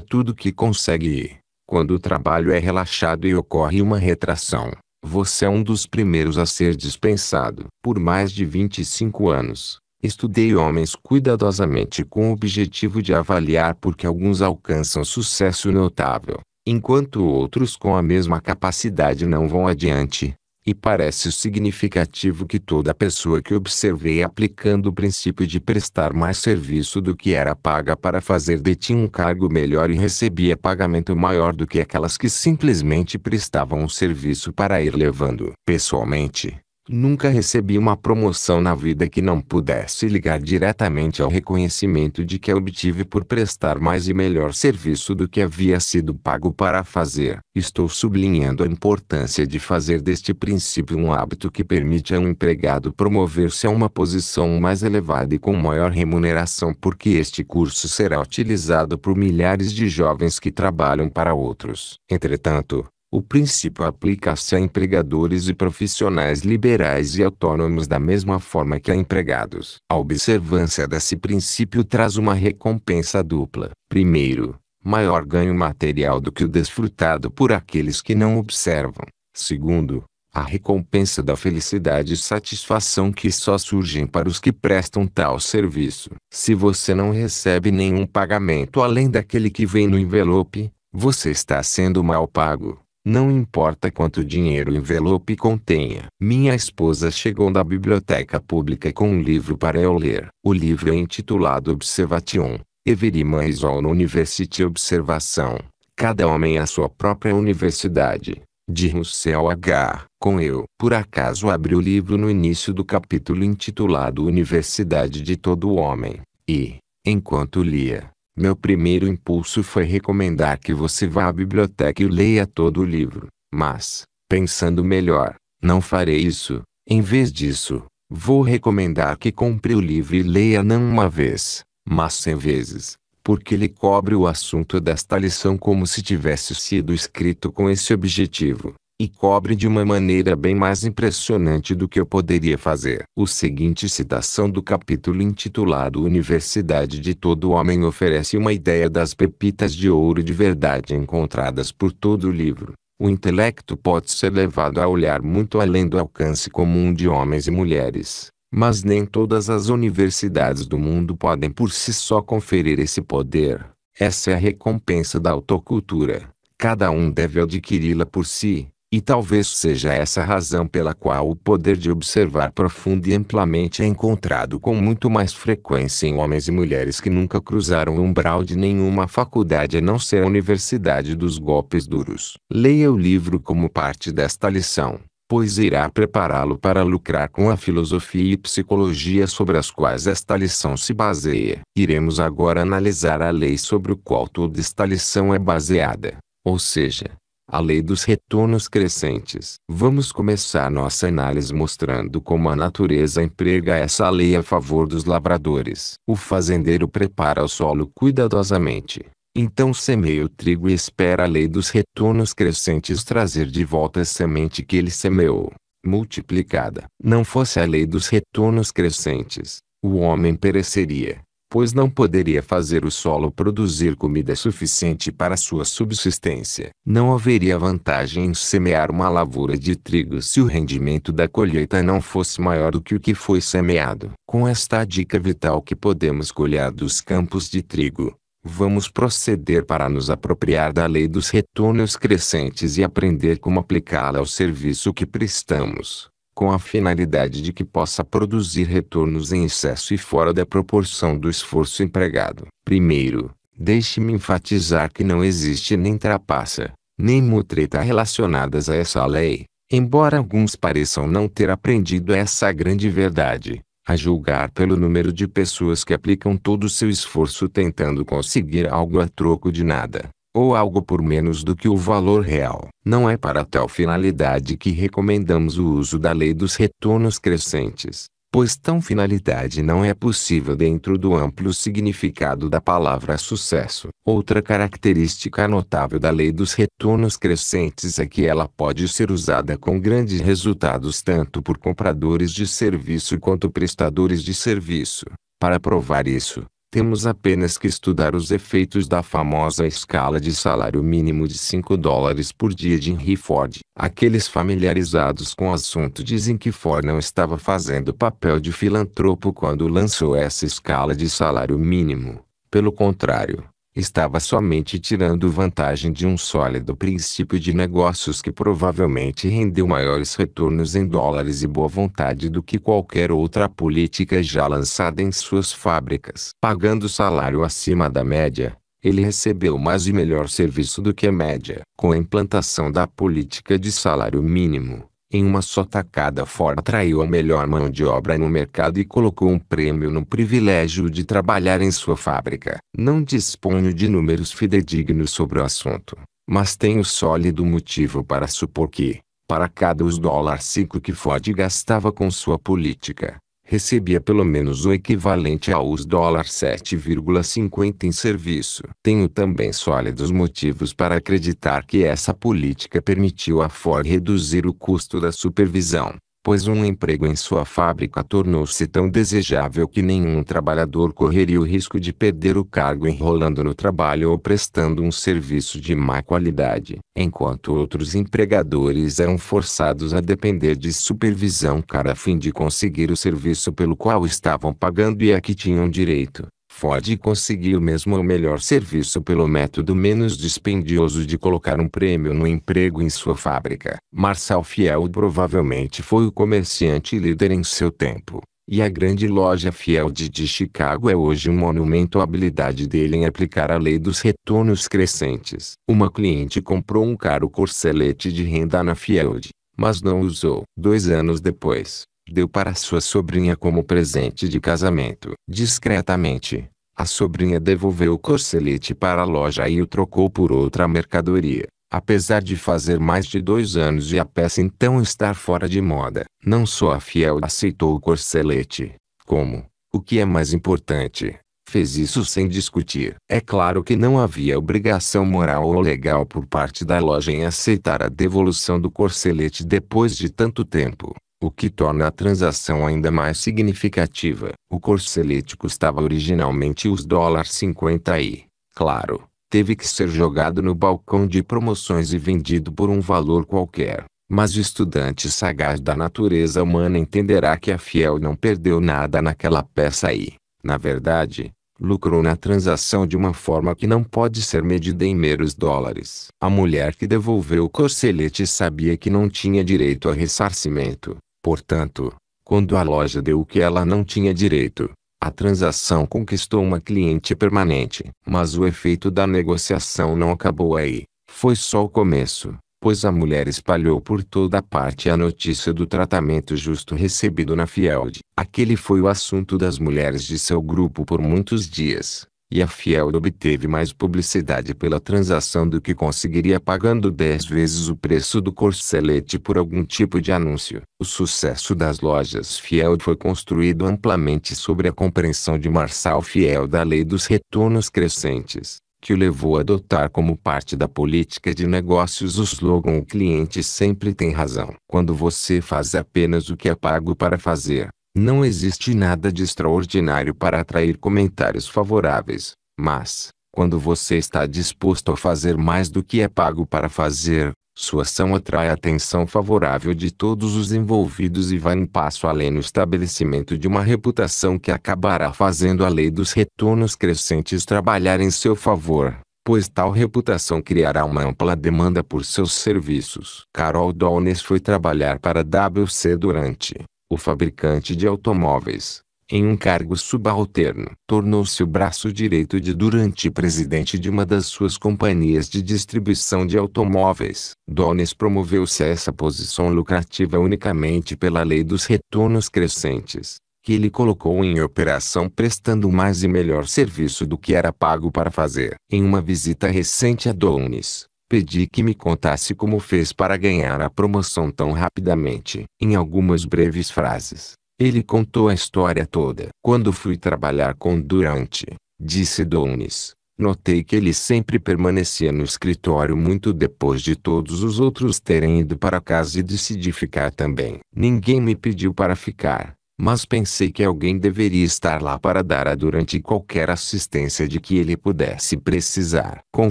tudo que consegue ir. Quando o trabalho é relaxado e ocorre uma retração, você é um dos primeiros a ser dispensado. Por mais de 25 anos, estudei homens cuidadosamente com o objetivo de avaliar porque alguns alcançam sucesso notável, enquanto outros com a mesma capacidade não vão adiante e parece significativo que toda pessoa que observei aplicando o princípio de prestar mais serviço do que era paga para fazer detinha um cargo melhor e recebia pagamento maior do que aquelas que simplesmente prestavam um serviço para ir levando. Pessoalmente, Nunca recebi uma promoção na vida que não pudesse ligar diretamente ao reconhecimento de que a obtive por prestar mais e melhor serviço do que havia sido pago para fazer. Estou sublinhando a importância de fazer deste princípio um hábito que permite a um empregado promover-se a uma posição mais elevada e com maior remuneração, porque este curso será utilizado por milhares de jovens que trabalham para outros. Entretanto, o princípio aplica-se a empregadores e profissionais liberais e autônomos da mesma forma que a empregados. A observância desse princípio traz uma recompensa dupla. Primeiro, maior ganho material do que o desfrutado por aqueles que não observam. Segundo, a recompensa da felicidade e satisfação que só surgem para os que prestam tal serviço. Se você não recebe nenhum pagamento além daquele que vem no envelope, você está sendo mal pago. Não importa quanto dinheiro o envelope contenha. Minha esposa chegou da biblioteca pública com um livro para eu ler. O livro é intitulado Observation. Everima is on University Observação. Cada homem é a sua própria universidade. De Russell H. Com eu. Por acaso abri o livro no início do capítulo intitulado Universidade de Todo Homem. E, enquanto lia, meu primeiro impulso foi recomendar que você vá à biblioteca e leia todo o livro, mas, pensando melhor, não farei isso. Em vez disso, vou recomendar que compre o livro e leia não uma vez, mas cem vezes, porque ele cobre o assunto desta lição como se tivesse sido escrito com esse objetivo e cobre de uma maneira bem mais impressionante do que eu poderia fazer. O seguinte citação do capítulo intitulado Universidade de Todo Homem oferece uma ideia das pepitas de ouro de verdade encontradas por todo o livro. O intelecto pode ser levado a olhar muito além do alcance comum de homens e mulheres, mas nem todas as universidades do mundo podem por si só conferir esse poder. Essa é a recompensa da autocultura. Cada um deve adquiri-la por si, e talvez seja essa a razão pela qual o poder de observar profundo e amplamente é encontrado com muito mais frequência em homens e mulheres que nunca cruzaram o umbral de nenhuma faculdade a não ser a Universidade dos Golpes Duros. Leia o livro como parte desta lição, pois irá prepará-lo para lucrar com a filosofia e psicologia sobre as quais esta lição se baseia. Iremos agora analisar a lei sobre o qual toda esta lição é baseada, ou seja, a lei dos retornos crescentes. Vamos começar nossa análise mostrando como a natureza emprega essa lei a favor dos lavradores. O fazendeiro prepara o solo cuidadosamente. Então semeia o trigo e espera a lei dos retornos crescentes trazer de volta a semente que ele semeou, multiplicada. Não fosse a lei dos retornos crescentes, o homem pereceria pois não poderia fazer o solo produzir comida suficiente para sua subsistência. Não haveria vantagem em semear uma lavoura de trigo se o rendimento da colheita não fosse maior do que o que foi semeado. Com esta dica vital que podemos colher dos campos de trigo, vamos proceder para nos apropriar da lei dos retornos crescentes e aprender como aplicá-la ao serviço que prestamos com a finalidade de que possa produzir retornos em excesso e fora da proporção do esforço empregado. Primeiro, deixe-me enfatizar que não existe nem trapaça, nem mutreta relacionadas a essa lei, embora alguns pareçam não ter aprendido essa grande verdade, a julgar pelo número de pessoas que aplicam todo o seu esforço tentando conseguir algo a troco de nada ou algo por menos do que o valor real. Não é para tal finalidade que recomendamos o uso da lei dos retornos crescentes, pois tão finalidade não é possível dentro do amplo significado da palavra sucesso. Outra característica notável da lei dos retornos crescentes é que ela pode ser usada com grandes resultados tanto por compradores de serviço quanto prestadores de serviço. Para provar isso, temos apenas que estudar os efeitos da famosa escala de salário mínimo de 5 dólares por dia de Henry Ford. Aqueles familiarizados com o assunto dizem que Ford não estava fazendo papel de filantropo quando lançou essa escala de salário mínimo. Pelo contrário, estava somente tirando vantagem de um sólido princípio de negócios que provavelmente rendeu maiores retornos em dólares e boa vontade do que qualquer outra política já lançada em suas fábricas. Pagando salário acima da média, ele recebeu mais e melhor serviço do que a média. Com a implantação da política de salário mínimo, em uma só tacada fora atraiu a melhor mão de obra no mercado e colocou um prêmio no privilégio de trabalhar em sua fábrica. Não disponho de números fidedignos sobre o assunto, mas tenho sólido motivo para supor que, para cada US$ dólar 5 que Ford gastava com sua política, recebia pelo menos o equivalente aos dólares 7,50 em serviço. Tenho também sólidos motivos para acreditar que essa política permitiu à Ford reduzir o custo da supervisão pois um emprego em sua fábrica tornou-se tão desejável que nenhum trabalhador correria o risco de perder o cargo enrolando no trabalho ou prestando um serviço de má qualidade, enquanto outros empregadores eram forçados a depender de supervisão cara a fim de conseguir o serviço pelo qual estavam pagando e a que tinham direito. Ford conseguiu mesmo o melhor serviço pelo método menos dispendioso de colocar um prêmio no emprego em sua fábrica. Marcel Field provavelmente foi o comerciante líder em seu tempo. E a grande loja Field de Chicago é hoje um monumento à habilidade dele em aplicar a lei dos retornos crescentes. Uma cliente comprou um caro corcelete de renda na Field, mas não usou. Dois anos depois, deu para sua sobrinha como presente de casamento. Discretamente, a sobrinha devolveu o corcelete para a loja e o trocou por outra mercadoria. Apesar de fazer mais de dois anos e a peça então estar fora de moda, não só a fiel aceitou o corcelete, como, o que é mais importante, fez isso sem discutir. É claro que não havia obrigação moral ou legal por parte da loja em aceitar a devolução do corcelete depois de tanto tempo o que torna a transação ainda mais significativa. O corcelete custava originalmente os dólares 50 e, claro, teve que ser jogado no balcão de promoções e vendido por um valor qualquer. Mas o estudante sagaz da natureza humana entenderá que a fiel não perdeu nada naquela peça e, na verdade, lucrou na transação de uma forma que não pode ser medida em meros dólares. A mulher que devolveu o corcelete sabia que não tinha direito a ressarcimento, Portanto, quando a loja deu o que ela não tinha direito, a transação conquistou uma cliente permanente. Mas o efeito da negociação não acabou aí. Foi só o começo, pois a mulher espalhou por toda parte a notícia do tratamento justo recebido na Field. Aquele foi o assunto das mulheres de seu grupo por muitos dias e a Fiel obteve mais publicidade pela transação do que conseguiria pagando dez vezes o preço do corcelete por algum tipo de anúncio. O sucesso das lojas Fiel foi construído amplamente sobre a compreensão de Marçal Fiel da lei dos retornos crescentes, que o levou a adotar como parte da política de negócios o slogan O cliente sempre tem razão. Quando você faz apenas o que é pago para fazer, não existe nada de extraordinário para atrair comentários favoráveis, mas, quando você está disposto a fazer mais do que é pago para fazer, sua ação atrai a atenção favorável de todos os envolvidos e vai um passo além no estabelecimento de uma reputação que acabará fazendo a lei dos retornos crescentes trabalhar em seu favor, pois tal reputação criará uma ampla demanda por seus serviços. Carol Downes foi trabalhar para WC durante o fabricante de automóveis, em um cargo subalterno, tornou-se o braço direito de Durante presidente de uma das suas companhias de distribuição de automóveis. Downes promoveu-se a essa posição lucrativa unicamente pela lei dos retornos crescentes, que ele colocou em operação prestando mais e melhor serviço do que era pago para fazer. Em uma visita recente a Downes, pedi que me contasse como fez para ganhar a promoção tão rapidamente. Em algumas breves frases, ele contou a história toda. Quando fui trabalhar com Durante, disse Donis, notei que ele sempre permanecia no escritório muito depois de todos os outros terem ido para casa e decidi ficar também. Ninguém me pediu para ficar. Mas pensei que alguém deveria estar lá para dar a Durante qualquer assistência de que ele pudesse precisar. Com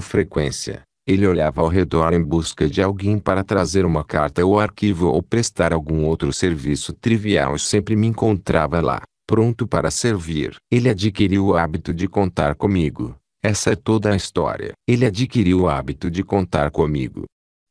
frequência, ele olhava ao redor em busca de alguém para trazer uma carta ou arquivo ou prestar algum outro serviço trivial e sempre me encontrava lá, pronto para servir. Ele adquiriu o hábito de contar comigo. Essa é toda a história. Ele adquiriu o hábito de contar comigo.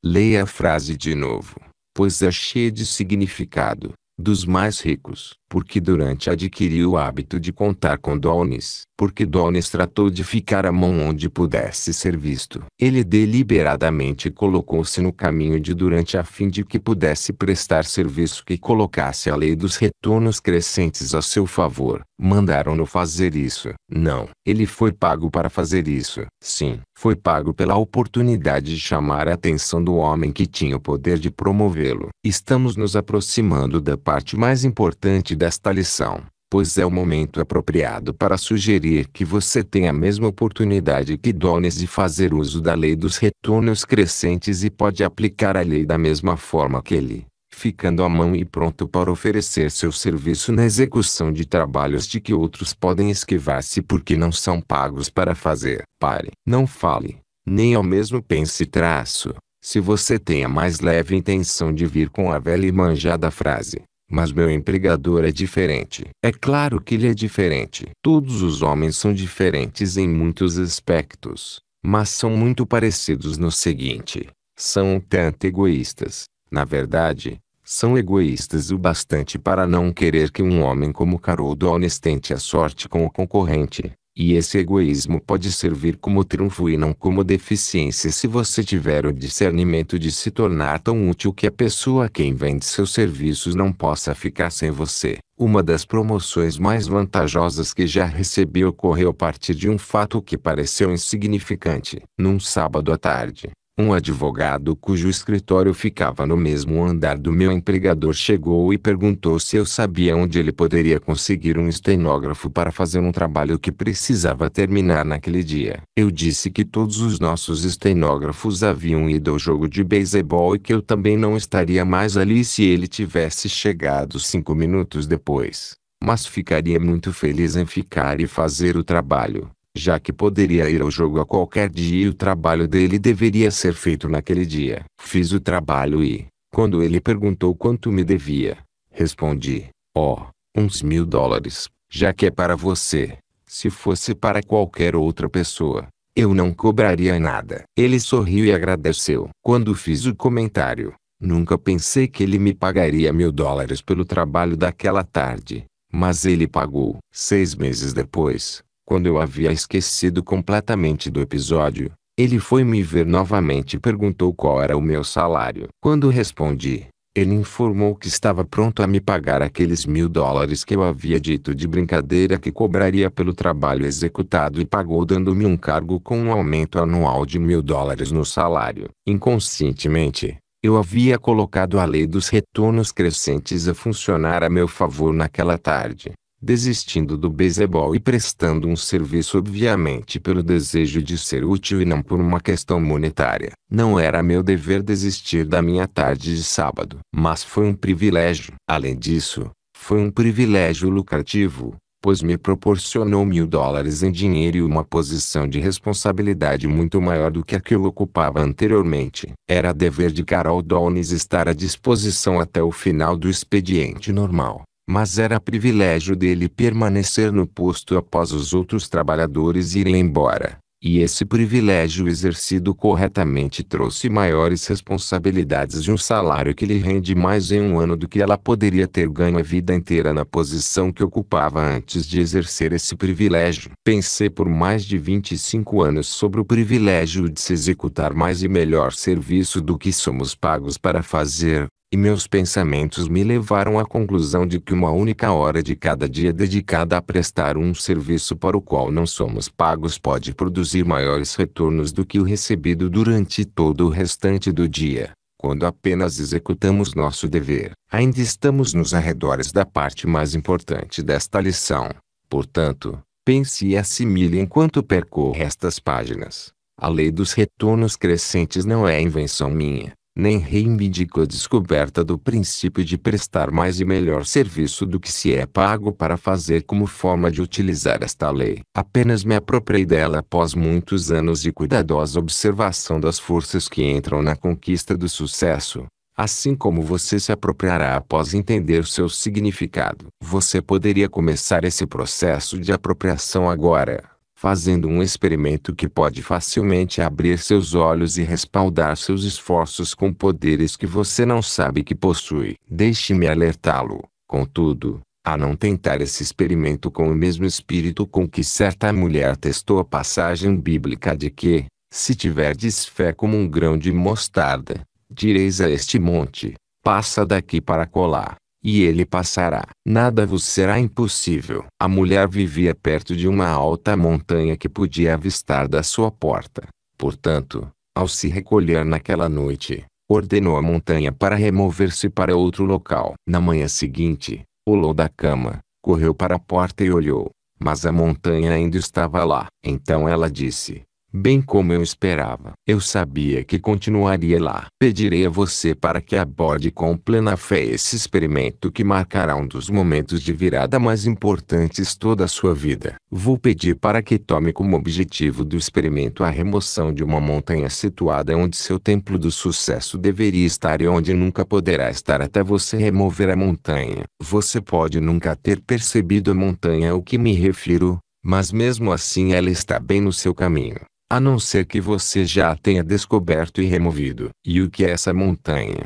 Leia a frase de novo, pois é cheia de significado. Dos mais ricos, porque durante adquiriu o hábito de contar com dones, porque Donis tratou de ficar a mão onde pudesse ser visto. Ele deliberadamente colocou-se no caminho de Durante a fim de que pudesse prestar serviço que colocasse a lei dos retornos crescentes a seu favor. Mandaram-no fazer isso. Não. Ele foi pago para fazer isso. Sim. Foi pago pela oportunidade de chamar a atenção do homem que tinha o poder de promovê-lo. Estamos nos aproximando da parte mais importante desta lição pois é o momento apropriado para sugerir que você tem a mesma oportunidade que Dones de fazer uso da lei dos retornos crescentes e pode aplicar a lei da mesma forma que ele, ficando à mão e pronto para oferecer seu serviço na execução de trabalhos de que outros podem esquivar-se porque não são pagos para fazer. Pare, não fale, nem ao mesmo pense traço. Se você tem a mais leve intenção de vir com a velha e manjada frase, mas meu empregador é diferente. É claro que ele é diferente. Todos os homens são diferentes em muitos aspectos, mas são muito parecidos no seguinte: são um tanto egoístas. Na verdade, são egoístas o bastante para não querer que um homem como Carol Dawnes tente a sorte com o concorrente, e esse egoísmo pode servir como triunfo e não como deficiência se você tiver o discernimento de se tornar tão útil que a pessoa a quem vende seus serviços não possa ficar sem você. Uma das promoções mais vantajosas que já recebi ocorreu a partir de um fato que pareceu insignificante. Num sábado à tarde, um advogado cujo escritório ficava no mesmo andar do meu empregador chegou e perguntou se eu sabia onde ele poderia conseguir um estenógrafo para fazer um trabalho que precisava terminar naquele dia. Eu disse que todos os nossos estenógrafos haviam ido ao jogo de beisebol e que eu também não estaria mais ali se ele tivesse chegado cinco minutos depois mas ficaria muito feliz em ficar e fazer o trabalho já que poderia ir ao jogo a qualquer dia e o trabalho dele deveria ser feito naquele dia. Fiz o trabalho e, quando ele perguntou quanto me devia, respondi: Ó, oh, uns mil dólares, já que é para você. Se fosse para qualquer outra pessoa, eu não cobraria nada. Ele sorriu e agradeceu. Quando fiz o comentário, nunca pensei que ele me pagaria mil dólares pelo trabalho daquela tarde, mas ele pagou. Seis meses depois, quando eu havia esquecido completamente do episódio, ele foi me ver novamente e perguntou qual era o meu salário. Quando respondi, ele informou que estava pronto a me pagar aqueles mil dólares que eu havia dito de brincadeira que cobraria pelo trabalho executado e pagou dando-me um cargo com um aumento anual de mil dólares no salário. Inconscientemente, eu havia colocado a lei dos retornos crescentes a funcionar a meu favor naquela tarde desistindo do beisebol e prestando um serviço obviamente pelo desejo de ser útil e não por uma questão monetária. Não era meu dever desistir da minha tarde de sábado, mas foi um privilégio. Além disso, foi um privilégio lucrativo, pois me proporcionou mil dólares em dinheiro e uma posição de responsabilidade muito maior do que a que eu ocupava anteriormente. Era dever de Carol Downes estar à disposição até o final do expediente normal mas era privilégio dele permanecer no posto após os outros trabalhadores irem embora. E esse privilégio exercido corretamente trouxe maiores responsabilidades de um salário que lhe rende mais em um ano do que ela poderia ter ganho a vida inteira na posição que ocupava antes de exercer esse privilégio. Pensei por mais de 25 anos sobre o privilégio de se executar mais e melhor serviço do que somos pagos para fazer, e meus pensamentos me levaram à conclusão de que uma única hora de cada dia dedicada a prestar um serviço para o qual não somos pagos pode produzir maiores retornos do que o recebido durante todo o restante do dia. Quando apenas executamos nosso dever, ainda estamos nos arredores da parte mais importante desta lição. Portanto, pense e assimile enquanto percorre estas páginas. A lei dos retornos crescentes não é invenção minha nem reivindicou a descoberta do princípio de prestar mais e melhor serviço do que se é pago para fazer como forma de utilizar esta lei. Apenas me apropriei dela após muitos anos de cuidadosa observação das forças que entram na conquista do sucesso. Assim como você se apropriará após entender seu significado. Você poderia começar esse processo de apropriação agora fazendo um experimento que pode facilmente abrir seus olhos e respaldar seus esforços com poderes que você não sabe que possui. Deixe-me alertá-lo, contudo, a não tentar esse experimento com o mesmo espírito com que certa mulher testou a passagem bíblica de que, se tiverdes fé como um grão de mostarda, direis a este monte, passa daqui para colar, e ele passará. Nada vos será impossível. A mulher vivia perto de uma alta montanha que podia avistar da sua porta. Portanto, ao se recolher naquela noite, ordenou a montanha para remover-se para outro local. Na manhã seguinte, pulou da cama, correu para a porta e olhou, mas a montanha ainda estava lá. Então ela disse: bem como eu esperava. Eu sabia que continuaria lá. Pedirei a você para que aborde com plena fé esse experimento que marcará um dos momentos de virada mais importantes toda a sua vida. Vou pedir para que tome como objetivo do experimento a remoção de uma montanha situada onde seu templo do sucesso deveria estar e onde nunca poderá estar até você remover a montanha. Você pode nunca ter percebido a montanha ao que me refiro, mas mesmo assim ela está bem no seu caminho. A não ser que você já a tenha descoberto e removido. E o que é essa montanha?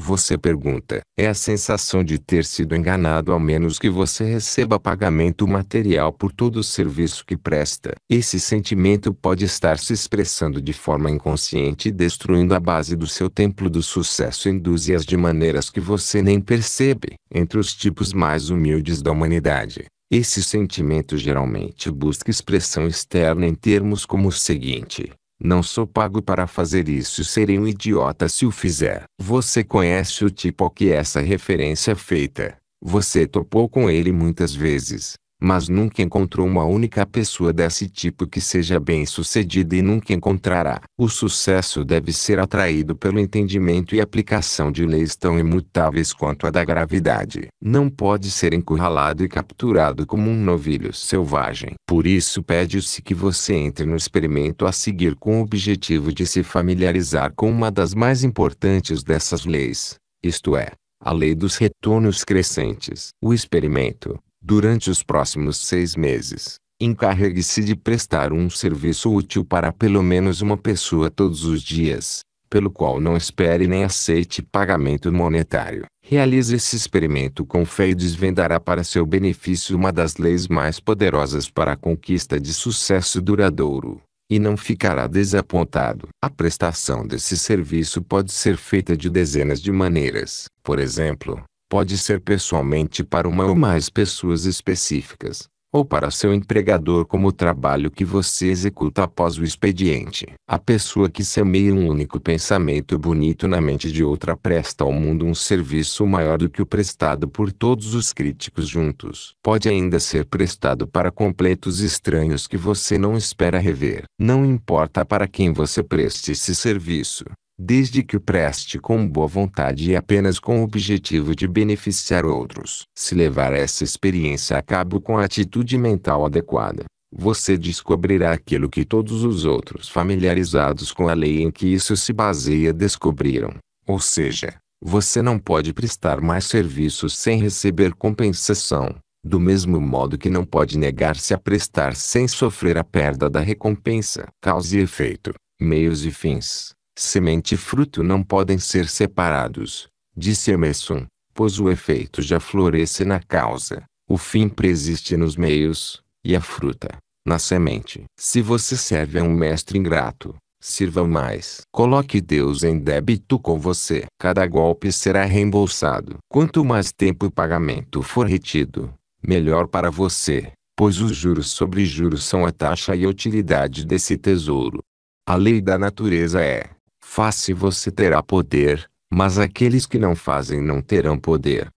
Você pergunta. É a sensação de ter sido enganado ao menos que você receba pagamento material por todo o serviço que presta. Esse sentimento pode estar se expressando de forma inconsciente destruindo a base do seu templo do sucesso em dúzias de maneiras que você nem percebe. Entre os tipos mais humildes da humanidade, esse sentimento geralmente busca expressão externa em termos como o seguinte: não sou pago para fazer isso e serei um idiota se o fizer. Você conhece o tipo a que essa referência é feita. Você topou com ele muitas vezes mas nunca encontrou uma única pessoa desse tipo que seja bem-sucedida e nunca encontrará. O sucesso deve ser atraído pelo entendimento e aplicação de leis tão imutáveis quanto a da gravidade. Não pode ser encurralado e capturado como um novilho selvagem. Por isso pede-se que você entre no experimento a seguir com o objetivo de se familiarizar com uma das mais importantes dessas leis, isto é, a lei dos retornos crescentes. O experimento durante os próximos seis meses, encarregue-se de prestar um serviço útil para pelo menos uma pessoa todos os dias, pelo qual não espere nem aceite pagamento monetário. Realize esse experimento com fé e desvendará para seu benefício uma das leis mais poderosas para a conquista de sucesso duradouro e não ficará desapontado. A prestação desse serviço pode ser feita de dezenas de maneiras. Por exemplo, Pode ser pessoalmente para uma ou mais pessoas específicas, ou para seu empregador como o trabalho que você executa após o expediente. A pessoa que semeia um único pensamento bonito na mente de outra presta ao mundo um serviço maior do que o prestado por todos os críticos juntos. Pode ainda ser prestado para completos estranhos que você não espera rever. Não importa para quem você preste esse serviço, desde que o preste com boa vontade e apenas com o objetivo de beneficiar outros. Se levar essa experiência a cabo com a atitude mental adequada, você descobrirá aquilo que todos os outros familiarizados com a lei em que isso se baseia descobriram. Ou seja, você não pode prestar mais serviços sem receber compensação, do mesmo modo que não pode negar-se a prestar sem sofrer a perda da recompensa. Causa e efeito, meios e fins Semente e fruto não podem ser separados, disse Emerson, pois o efeito já floresce na causa, o fim preexiste nos meios, e a fruta, na semente. Se você serve a um mestre ingrato, sirva mais. Coloque Deus em débito com você. Cada golpe será reembolsado. Quanto mais tempo o pagamento for retido, melhor para você, pois os juros sobre juros são a taxa e a utilidade desse tesouro. A lei da natureza é: face você terá poder, mas aqueles que não fazem não terão poder.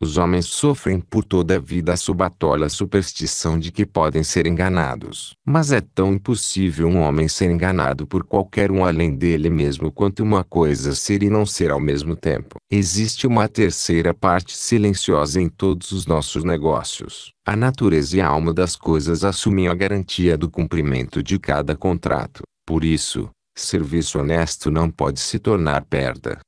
Os homens sofrem por toda a vida a subatolha superstição de que podem ser enganados. Mas é tão impossível um homem ser enganado por qualquer um além dele mesmo quanto uma coisa ser e não ser ao mesmo tempo. Existe uma terceira parte silenciosa em todos os nossos negócios. A natureza e a alma das coisas assumem a garantia do cumprimento de cada contrato. Por isso, serviço honesto não pode se tornar perda.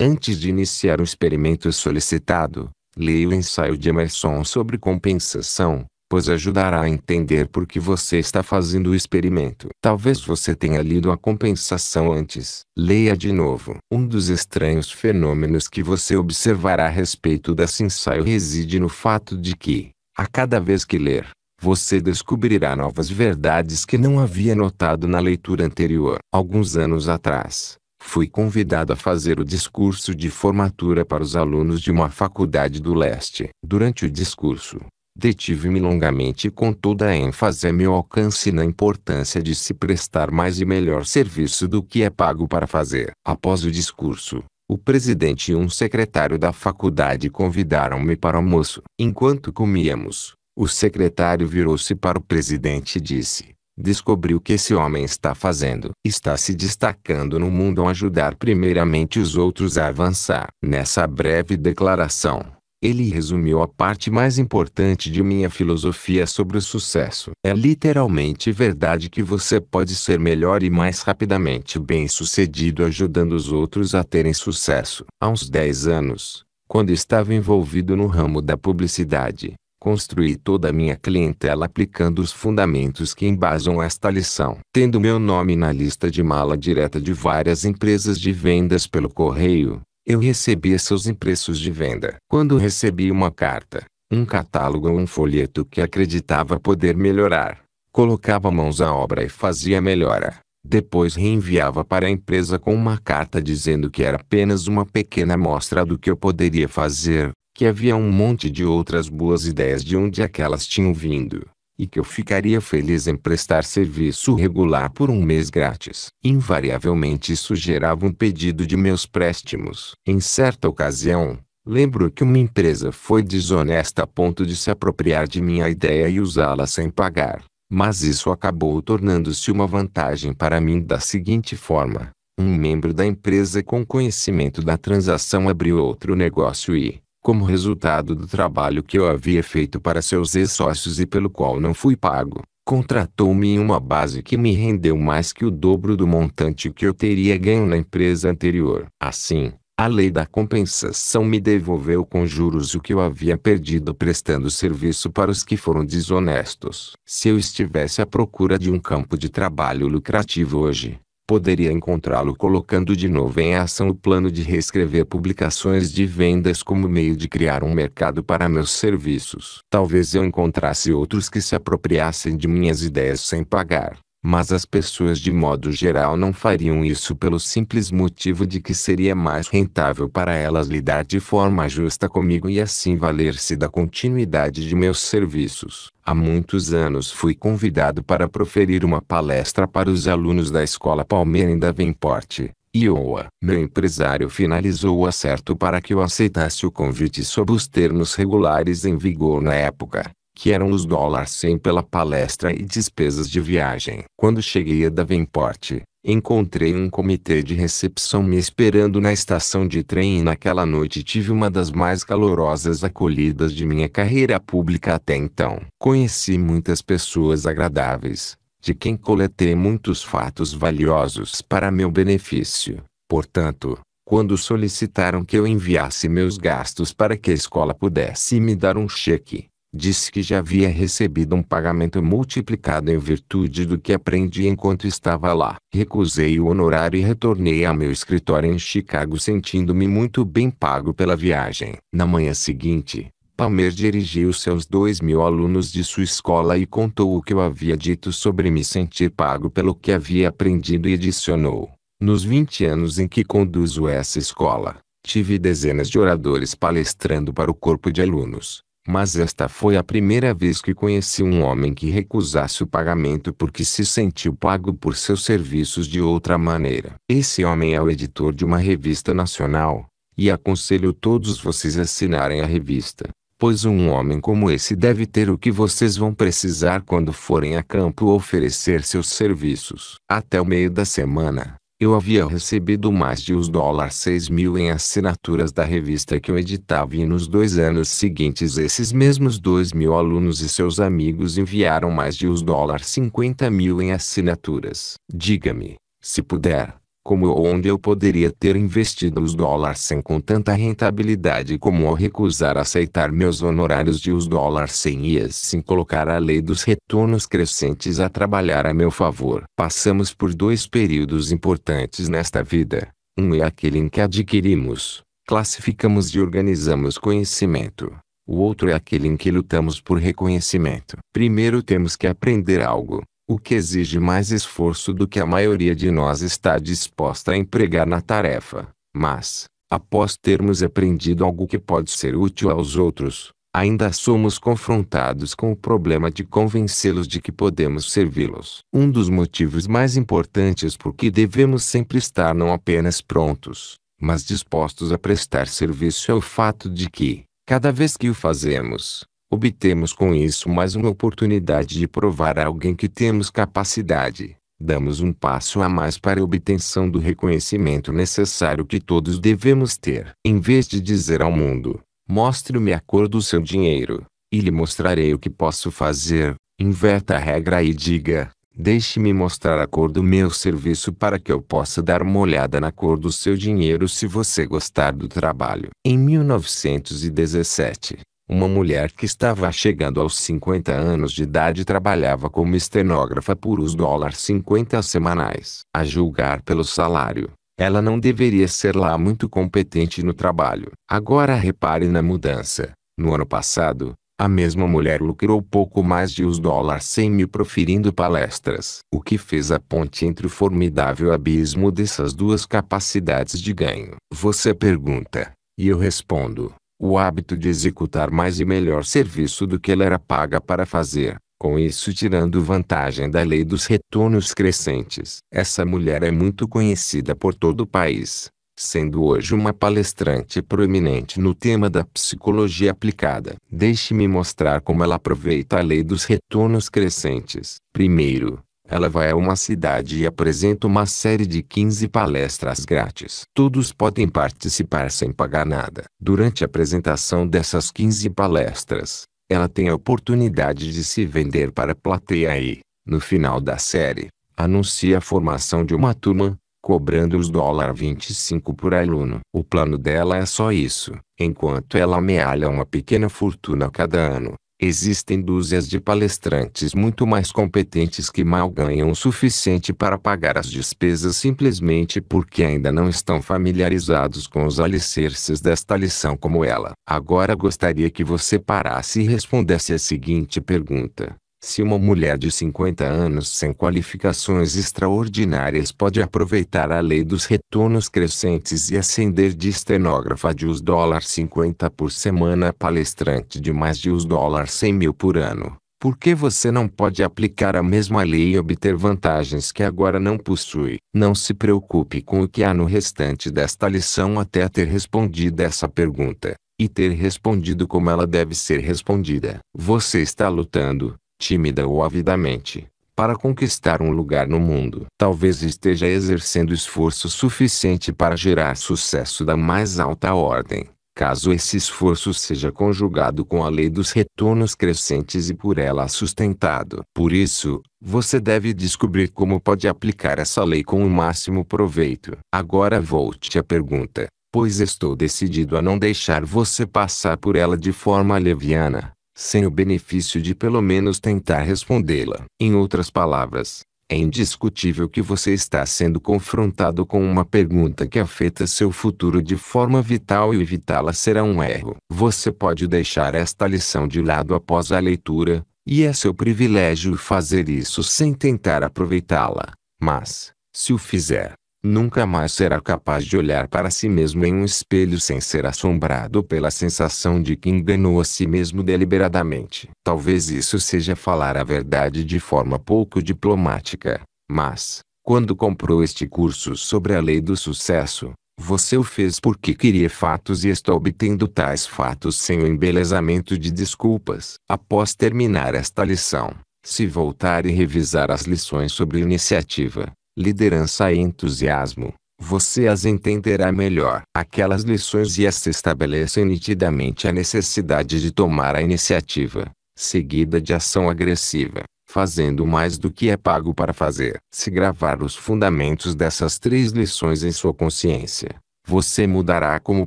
Antes de iniciar o experimento solicitado, leia o ensaio de Emerson sobre compensação, pois ajudará a entender por que você está fazendo o experimento. Talvez você tenha lido a compensação antes. Leia de novo. Um dos estranhos fenômenos que você observará a respeito desse ensaio reside no fato de que, a cada vez que ler, você descobrirá novas verdades que não havia notado na leitura anterior. Alguns anos atrás, fui convidado a fazer o discurso de formatura para os alunos de uma faculdade do leste. Durante o discurso, detive-me longamente com toda a ênfase a meu alcance na importância de se prestar mais e melhor serviço do que é pago para fazer. Após o discurso, o presidente e um secretário da faculdade convidaram-me para almoço. Enquanto comíamos, o secretário virou-se para o presidente e disse: Descobriu o que esse homem está fazendo. Está se destacando no mundo ao ajudar primeiramente os outros a avançar. Nessa breve declaração, ele resumiu a parte mais importante de minha filosofia sobre o sucesso. É literalmente verdade que você pode ser melhor e mais rapidamente bem-sucedido ajudando os outros a terem sucesso. Há uns 10 anos, quando estava envolvido no ramo da publicidade, Construí toda a minha clientela aplicando os fundamentos que embasam esta lição. Tendo meu nome na lista de mala direta de várias empresas de vendas pelo correio, eu recebia seus impressos de venda. Quando recebi uma carta, um catálogo ou um folheto que acreditava poder melhorar, colocava mãos à obra e fazia melhora. Depois reenviava para a empresa com uma carta dizendo que era apenas uma pequena amostra do que eu poderia fazer, que havia um monte de outras boas ideias de onde aquelas tinham vindo, e que eu ficaria feliz em prestar serviço regular por um mês grátis. Invariavelmente isso gerava um pedido de meus préstimos. Em certa ocasião, lembro que uma empresa foi desonesta a ponto de se apropriar de minha ideia e usá-la sem pagar. Mas isso acabou tornando-se uma vantagem para mim da seguinte forma: um membro da empresa com conhecimento da transação abriu outro negócio e, como resultado do trabalho que eu havia feito para seus ex-sócios e pelo qual não fui pago, contratou-me em uma base que me rendeu mais que o dobro do montante que eu teria ganho na empresa anterior. Assim, a lei da compensação me devolveu com juros o que eu havia perdido prestando serviço para os que foram desonestos. Se eu estivesse à procura de um campo de trabalho lucrativo hoje, poderia encontrá-lo colocando de novo em ação o plano de reescrever publicações de vendas como meio de criar um mercado para meus serviços. Talvez eu encontrasse outros que se apropriassem de minhas ideias sem pagar. Mas as pessoas de modo geral não fariam isso pelo simples motivo de que seria mais rentável para elas lidar de forma justa comigo e assim valer-se da continuidade de meus serviços. Há muitos anos fui convidado para proferir uma palestra para os alunos da Escola Palmeira em Davenport, Iowa. Meu empresário finalizou o acerto para que eu aceitasse o convite sob os termos regulares em vigor na época que eram os dólares 100 pela palestra e despesas de viagem. Quando cheguei a Davenport, encontrei um comitê de recepção me esperando na estação de trem e naquela noite tive uma das mais calorosas acolhidas de minha carreira pública até então. Conheci muitas pessoas agradáveis, de quem coletei muitos fatos valiosos para meu benefício. Portanto, quando solicitaram que eu enviasse meus gastos para que a escola pudesse me dar um cheque, Disse que já havia recebido um pagamento multiplicado em virtude do que aprendi enquanto estava lá. Recusei o honorário e retornei ao meu escritório em Chicago sentindo-me muito bem pago pela viagem. Na manhã seguinte, Palmer dirigiu-se aos dois mil alunos de sua escola e contou o que eu havia dito sobre me sentir pago pelo que havia aprendido e adicionou. Nos 20 anos em que conduzo essa escola, tive dezenas de oradores palestrando para o corpo de alunos. Mas esta foi a primeira vez que conheci um homem que recusasse o pagamento porque se sentiu pago por seus serviços de outra maneira. Esse homem é o editor de uma revista nacional, e aconselho todos vocês a assinarem a revista, pois um homem como esse deve ter o que vocês vão precisar quando forem a campo oferecer seus serviços. Até o meio da semana. Eu havia recebido mais de US$ dólar 6 mil em assinaturas da revista que eu editava e nos dois anos seguintes esses mesmos 2 mil alunos e seus amigos enviaram mais de US$ dólar 50 mil em assinaturas. Diga-me, se puder, como ou onde eu poderia ter investido os dólares sem com tanta rentabilidade como ao recusar aceitar meus honorários de os dólares sem e assim colocar a lei dos retornos crescentes a trabalhar a meu favor. Passamos por dois períodos importantes nesta vida. Um é aquele em que adquirimos, classificamos e organizamos conhecimento. O outro é aquele em que lutamos por reconhecimento. Primeiro temos que aprender algo, o que exige mais esforço do que a maioria de nós está disposta a empregar na tarefa. Mas, após termos aprendido algo que pode ser útil aos outros, ainda somos confrontados com o problema de convencê-los de que podemos servi-los. Um dos motivos mais importantes por que devemos sempre estar não apenas prontos, mas dispostos a prestar serviço é o fato de que, cada vez que o fazemos, Obtemos com isso mais uma oportunidade de provar a alguém que temos capacidade. Damos um passo a mais para a obtenção do reconhecimento necessário que todos devemos ter. Em vez de dizer ao mundo: Mostre-me a cor do seu dinheiro, e lhe mostrarei o que posso fazer, inverta a regra e diga: Deixe-me mostrar a cor do meu serviço para que eu possa dar uma olhada na cor do seu dinheiro se você gostar do trabalho. Em 1917, uma mulher que estava chegando aos 50 anos de idade trabalhava como estenógrafa por US$ dólares 50 semanais. A julgar pelo salário, ela não deveria ser lá muito competente no trabalho. Agora repare na mudança. No ano passado, a mesma mulher lucrou pouco mais de US$ dólares 100 mil proferindo palestras. O que fez a ponte entre o formidável abismo dessas duas capacidades de ganho. Você pergunta, e eu respondo o hábito de executar mais e melhor serviço do que ela era paga para fazer, com isso tirando vantagem da lei dos retornos crescentes. Essa mulher é muito conhecida por todo o país, sendo hoje uma palestrante proeminente no tema da psicologia aplicada. Deixe-me mostrar como ela aproveita a lei dos retornos crescentes. Primeiro, ela vai a uma cidade e apresenta uma série de 15 palestras grátis. Todos podem participar sem pagar nada. Durante a apresentação dessas 15 palestras, ela tem a oportunidade de se vender para a plateia e, no final da série, anuncia a formação de uma turma, cobrando os dólar 25 por aluno. O plano dela é só isso, enquanto ela amealha uma pequena fortuna cada ano. Existem dúzias de palestrantes muito mais competentes que mal ganham o suficiente para pagar as despesas simplesmente porque ainda não estão familiarizados com os alicerces desta lição como ela. Agora gostaria que você parasse e respondesse a seguinte pergunta. Se uma mulher de 50 anos sem qualificações extraordinárias pode aproveitar a lei dos retornos crescentes e ascender de estenógrafa de US 50 por semana a palestrante de mais de US 100 mil por ano, por que você não pode aplicar a mesma lei e obter vantagens que agora não possui? Não se preocupe com o que há no restante desta lição até ter respondido essa pergunta, e ter respondido como ela deve ser respondida. Você está lutando, tímida ou avidamente, para conquistar um lugar no mundo. Talvez esteja exercendo esforço suficiente para gerar sucesso da mais alta ordem, caso esse esforço seja conjugado com a lei dos retornos crescentes e por ela sustentado. Por isso, você deve descobrir como pode aplicar essa lei com o máximo proveito. Agora volte à pergunta, pois estou decidido a não deixar você passar por ela de forma leviana sem o benefício de pelo menos tentar respondê-la. Em outras palavras, é indiscutível que você está sendo confrontado com uma pergunta que afeta seu futuro de forma vital e evitá-la será um erro. Você pode deixar esta lição de lado após a leitura, e é seu privilégio fazer isso sem tentar aproveitá-la, mas, se o fizer, nunca mais será capaz de olhar para si mesmo em um espelho sem ser assombrado pela sensação de que enganou a si mesmo deliberadamente. Talvez isso seja falar a verdade de forma pouco diplomática, mas, quando comprou este curso sobre a lei do sucesso, você o fez porque queria fatos e está obtendo tais fatos sem o embelezamento de desculpas. Após terminar esta lição, se voltar e revisar as lições sobre iniciativa, liderança e entusiasmo, você as entenderá melhor. Aquelas lições e as estabelecem nitidamente a necessidade de tomar a iniciativa, seguida de ação agressiva, fazendo mais do que é pago para fazer. Se gravar os fundamentos dessas três lições em sua consciência, você mudará como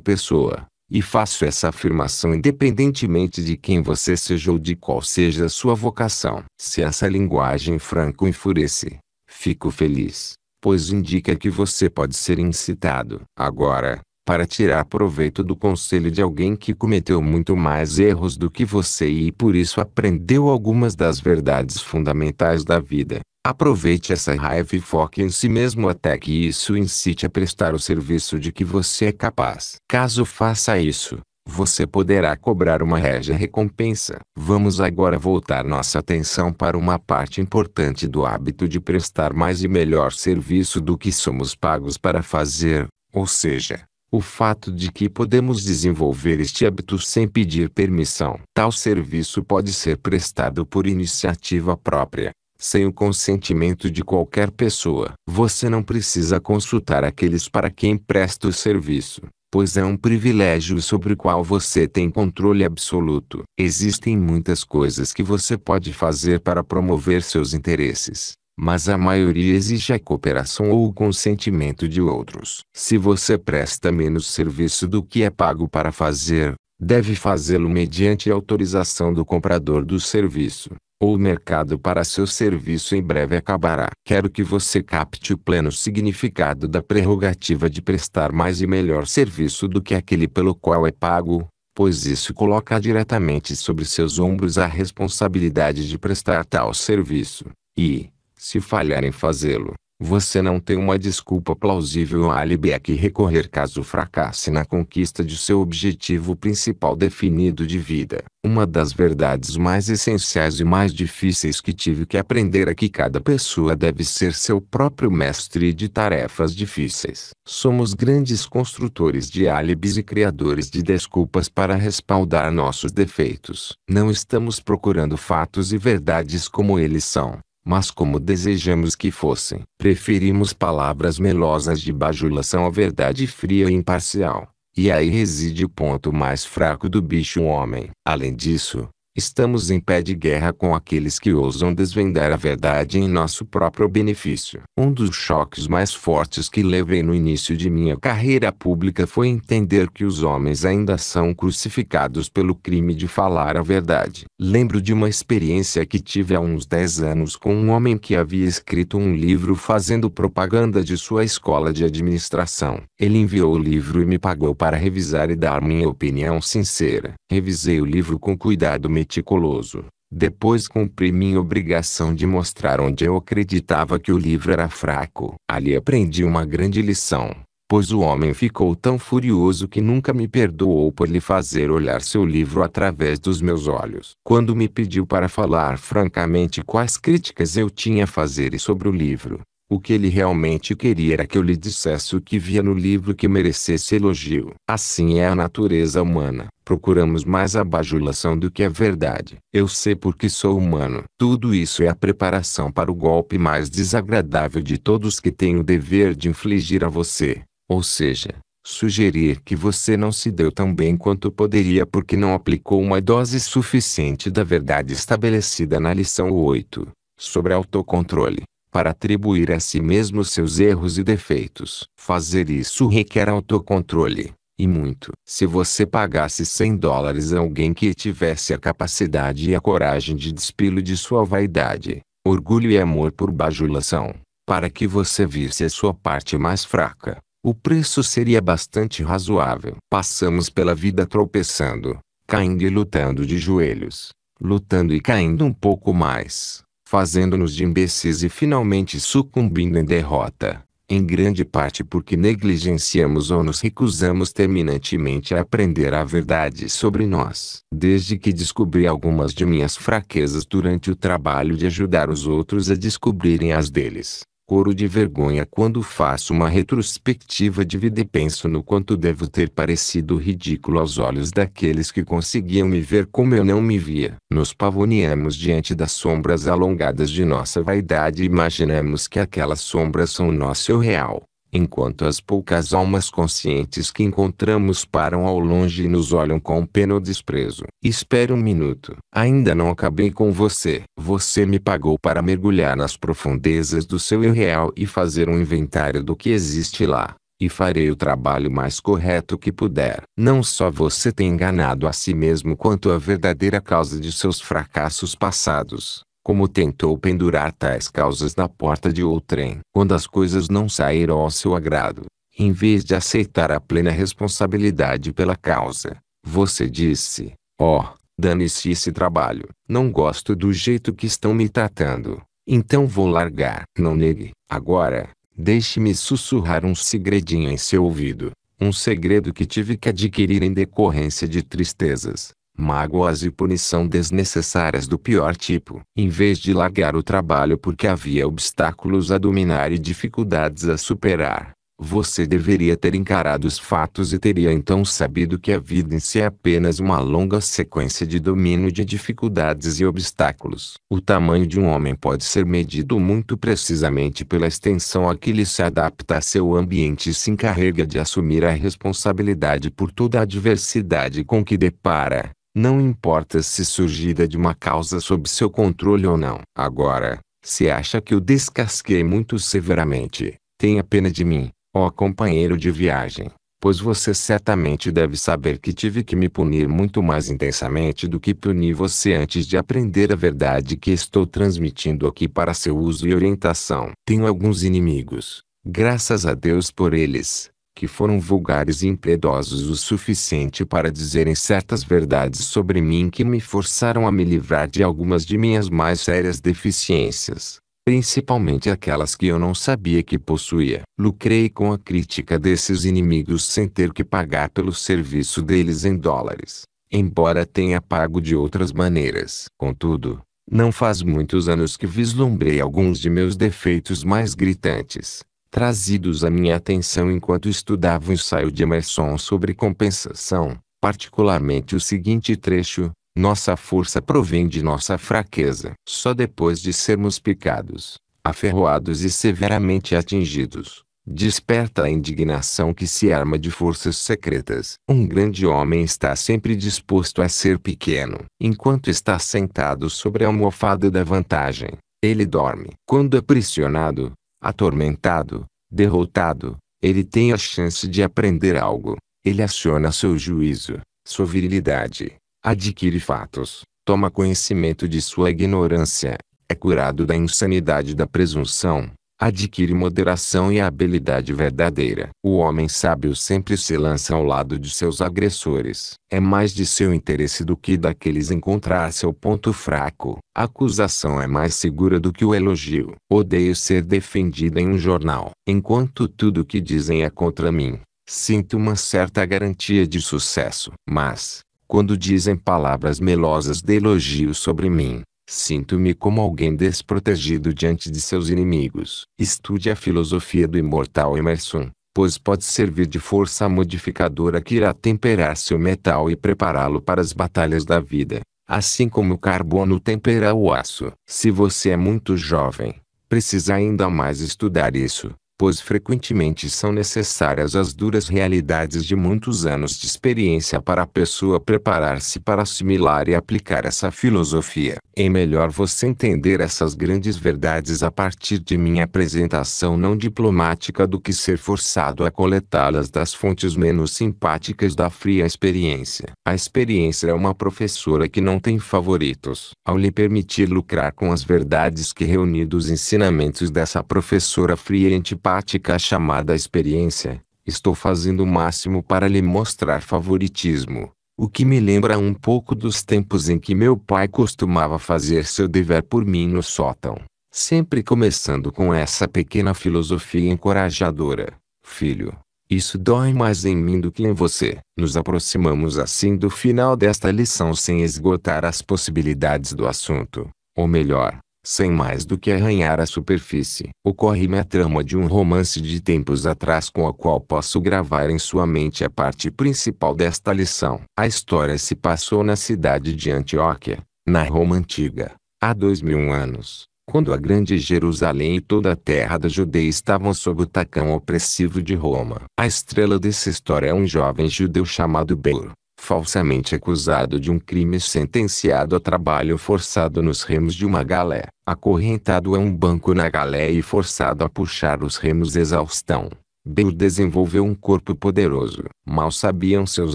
pessoa. E faço essa afirmação independentemente de quem você seja ou de qual seja a sua vocação. Se essa linguagem franco enfurece, Fico feliz, pois indica que você pode ser incitado. Agora, para tirar proveito do conselho de alguém que cometeu muito mais erros do que você e por isso aprendeu algumas das verdades fundamentais da vida. Aproveite essa raiva e foque em si mesmo até que isso incite a prestar o serviço de que você é capaz. Caso faça isso, você poderá cobrar uma régia recompensa. Vamos agora voltar nossa atenção para uma parte importante do hábito de prestar mais e melhor serviço do que somos pagos para fazer, ou seja, o fato de que podemos desenvolver este hábito sem pedir permissão. Tal serviço pode ser prestado por iniciativa própria, sem o consentimento de qualquer pessoa. Você não precisa consultar aqueles para quem presta o serviço pois é um privilégio sobre o qual você tem controle absoluto. Existem muitas coisas que você pode fazer para promover seus interesses, mas a maioria exige a cooperação ou o consentimento de outros. Se você presta menos serviço do que é pago para fazer, deve fazê-lo mediante autorização do comprador do serviço ou o mercado para seu serviço em breve acabará. Quero que você capte o pleno significado da prerrogativa de prestar mais e melhor serviço do que aquele pelo qual é pago, pois isso coloca diretamente sobre seus ombros a responsabilidade de prestar tal serviço, e, se falhar em fazê-lo, você não tem uma desculpa plausível ou álibi a que recorrer caso fracasse na conquista de seu objetivo principal definido de vida. Uma das verdades mais essenciais e mais difíceis que tive que aprender é que cada pessoa deve ser seu próprio mestre de tarefas difíceis. Somos grandes construtores de álibis e criadores de desculpas para respaldar nossos defeitos. Não estamos procurando fatos e verdades como eles são mas como desejamos que fossem, preferimos palavras melosas de bajulação à verdade fria e imparcial. E aí reside o ponto mais fraco do bicho homem. Além disso, Estamos em pé de guerra com aqueles que ousam desvendar a verdade em nosso próprio benefício. Um dos choques mais fortes que levei no início de minha carreira pública foi entender que os homens ainda são crucificados pelo crime de falar a verdade. Lembro de uma experiência que tive há uns 10 anos com um homem que havia escrito um livro fazendo propaganda de sua escola de administração. Ele enviou o livro e me pagou para revisar e dar minha opinião sincera. Revisei o livro com cuidado, me meticuloso. Depois cumpri minha obrigação de mostrar onde eu acreditava que o livro era fraco. Ali aprendi uma grande lição, pois o homem ficou tão furioso que nunca me perdoou por lhe fazer olhar seu livro através dos meus olhos. Quando me pediu para falar francamente quais críticas eu tinha a fazer sobre o livro, o que ele realmente queria era que eu lhe dissesse o que via no livro que merecesse elogio. Assim é a natureza humana. Procuramos mais a bajulação do que a verdade. Eu sei porque sou humano. Tudo isso é a preparação para o golpe mais desagradável de todos que tenho o dever de infligir a você. Ou seja, sugerir que você não se deu tão bem quanto poderia porque não aplicou uma dose suficiente da verdade estabelecida na lição 8, sobre autocontrole para atribuir a si mesmo seus erros e defeitos. Fazer isso requer autocontrole, e muito. Se você pagasse 100 dólares a alguém que tivesse a capacidade e a coragem de despilo de sua vaidade, orgulho e amor por bajulação, para que você visse a sua parte mais fraca, o preço seria bastante razoável. Passamos pela vida tropeçando, caindo e lutando de joelhos, lutando e caindo um pouco mais fazendo-nos de imbecis e finalmente sucumbindo em derrota, em grande parte porque negligenciamos ou nos recusamos terminantemente a aprender a verdade sobre nós. Desde que descobri algumas de minhas fraquezas durante o trabalho de ajudar os outros a descobrirem as deles, coro de vergonha quando faço uma retrospectiva de vida e penso no quanto devo ter parecido ridículo aos olhos daqueles que conseguiam me ver como eu não me via. Nos pavoneamos diante das sombras alongadas de nossa vaidade e imaginamos que aquelas sombras são nosso real enquanto as poucas almas conscientes que encontramos param ao longe e nos olham com pena ou desprezo. Espere um minuto. Ainda não acabei com você. Você me pagou para mergulhar nas profundezas do seu eu real e fazer um inventário do que existe lá. E farei o trabalho mais correto que puder. Não só você tem enganado a si mesmo quanto a verdadeira causa de seus fracassos passados como tentou pendurar tais causas na porta de outrem. Quando as coisas não saíram ao seu agrado, em vez de aceitar a plena responsabilidade pela causa, você disse, ó, oh, dane-se esse trabalho, não gosto do jeito que estão me tratando, então vou largar. Não negue, agora, deixe-me sussurrar um segredinho em seu ouvido, um segredo que tive que adquirir em decorrência de tristezas, mágoas e punição desnecessárias do pior tipo. Em vez de largar o trabalho porque havia obstáculos a dominar e dificuldades a superar, você deveria ter encarado os fatos e teria então sabido que a vida em si é apenas uma longa sequência de domínio de dificuldades e obstáculos. O tamanho de um homem pode ser medido muito precisamente pela extensão a que ele se adapta a seu ambiente e se encarrega de assumir a responsabilidade por toda a adversidade com que depara. Não importa se surgida de uma causa sob seu controle ou não. Agora, se acha que o descasquei muito severamente, tenha pena de mim, ó companheiro de viagem, pois você certamente deve saber que tive que me punir muito mais intensamente do que puni você antes de aprender a verdade que estou transmitindo aqui para seu uso e orientação. Tenho alguns inimigos, graças a Deus por eles, que foram vulgares e impiedosos o suficiente para dizerem certas verdades sobre mim que me forçaram a me livrar de algumas de minhas mais sérias deficiências, principalmente aquelas que eu não sabia que possuía. Lucrei com a crítica desses inimigos sem ter que pagar pelo serviço deles em dólares, embora tenha pago de outras maneiras. Contudo, não faz muitos anos que vislumbrei alguns de meus defeitos mais gritantes trazidos à minha atenção enquanto estudava o ensaio de Emerson sobre compensação, particularmente o seguinte trecho: Nossa força provém de nossa fraqueza. Só depois de sermos picados, aferroados e severamente atingidos, desperta a indignação que se arma de forças secretas. Um grande homem está sempre disposto a ser pequeno, enquanto está sentado sobre a almofada da vantagem. Ele dorme. Quando aprisionado, atormentado, derrotado, ele tem a chance de aprender algo. Ele aciona seu juízo, sua virilidade, adquire fatos, toma conhecimento de sua ignorância, é curado da insanidade da presunção, adquire moderação e habilidade verdadeira. O homem sábio sempre se lança ao lado de seus agressores. É mais de seu interesse do que daqueles encontrar seu ponto fraco. A acusação é mais segura do que o elogio. Odeio ser defendida em um jornal. Enquanto tudo o que dizem é contra mim, sinto uma certa garantia de sucesso. Mas, quando dizem palavras melosas de elogio sobre mim, Sinto-me como alguém desprotegido diante de seus inimigos. Estude a filosofia do imortal Emerson, pois pode servir de força modificadora que irá temperar seu metal e prepará-lo para as batalhas da vida, assim como o carbono tempera o aço. Se você é muito jovem, precisa ainda mais estudar isso pois frequentemente são necessárias as duras realidades de muitos anos de experiência para a pessoa preparar-se para assimilar e aplicar essa filosofia. É melhor você entender essas grandes verdades a partir de minha apresentação não diplomática do que ser forçado a coletá-las das fontes menos simpáticas da fria experiência. A experiência é uma professora que não tem favoritos. Ao lhe permitir lucrar com as verdades que reunidos ensinamentos dessa professora fria e antipática, prática chamada experiência, estou fazendo o máximo para lhe mostrar favoritismo, o que me lembra um pouco dos tempos em que meu pai costumava fazer seu dever por mim no sótão, sempre começando com essa pequena filosofia encorajadora: Filho, isso dói mais em mim do que em você. Nos aproximamos assim do final desta lição sem esgotar as possibilidades do assunto. Ou melhor, sem mais do que arranhar a superfície. Ocorre-me a trama de um romance de tempos atrás com a qual posso gravar em sua mente a parte principal desta lição. A história se passou na cidade de Antioquia, na Roma Antiga, há dois mil anos, quando a Grande Jerusalém e toda a terra da Judeia estavam sob o tacão opressivo de Roma. A estrela dessa história é um jovem judeu chamado Beur, falsamente acusado de um crime e sentenciado a trabalho forçado nos remos de uma galé, acorrentado a um banco na galé e forçado a puxar os remos exaustão. Bel desenvolveu um corpo poderoso. Mal sabiam seus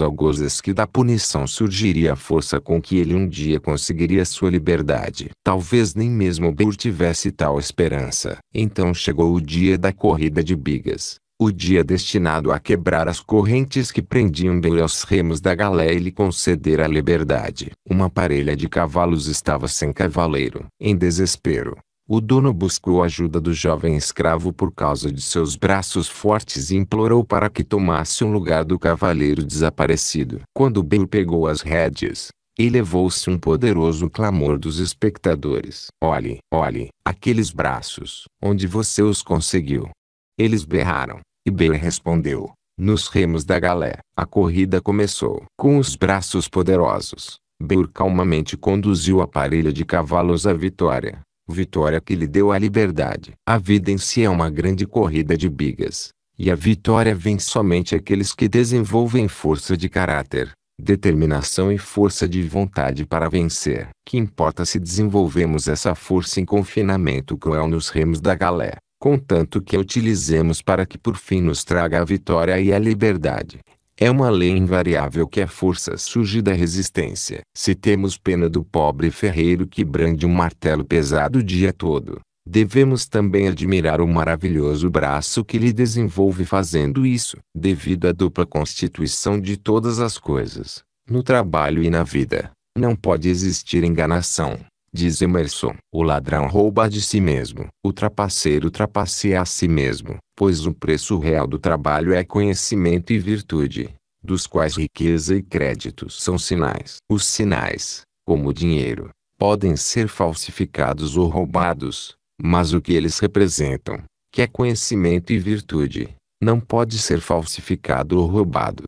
algozes que da punição surgiria a força com que ele um dia conseguiria sua liberdade. Talvez nem mesmo Bel tivesse tal esperança. Então chegou o dia da corrida de bigas o dia destinado a quebrar as correntes que prendiam dele aos remos da galé e lhe conceder a liberdade. Uma parelha de cavalos estava sem cavaleiro. Em desespero, o dono buscou a ajuda do jovem escravo por causa de seus braços fortes e implorou para que tomasse o um lugar do cavaleiro desaparecido. Quando Ben pegou as rédeas, elevou-se um poderoso clamor dos espectadores. Olhe, olhe, aqueles braços, onde você os conseguiu. Eles berraram. E Bela respondeu. Nos remos da galé. A corrida começou. Com os braços poderosos, Beur calmamente conduziu a parelha de cavalos à vitória. Vitória que lhe deu a liberdade. A vida em si é uma grande corrida de bigas. E a vitória vem somente àqueles que desenvolvem força de caráter, determinação e força de vontade para vencer. Que importa se desenvolvemos essa força em confinamento cruel nos remos da galé? contanto que a utilizemos para que por fim nos traga a vitória e a liberdade. É uma lei invariável que a força surge da resistência. Se temos pena do pobre ferreiro que brande um martelo pesado o dia todo, devemos também admirar o maravilhoso braço que lhe desenvolve fazendo isso. Devido à dupla constituição de todas as coisas, no trabalho e na vida, não pode existir enganação. Diz Emerson, o ladrão rouba de si mesmo, o trapaceiro trapaceia a si mesmo, pois o preço real do trabalho é conhecimento e virtude, dos quais riqueza e crédito são sinais. Os sinais, como o dinheiro, podem ser falsificados ou roubados, mas o que eles representam, que é conhecimento e virtude, não pode ser falsificado ou roubado.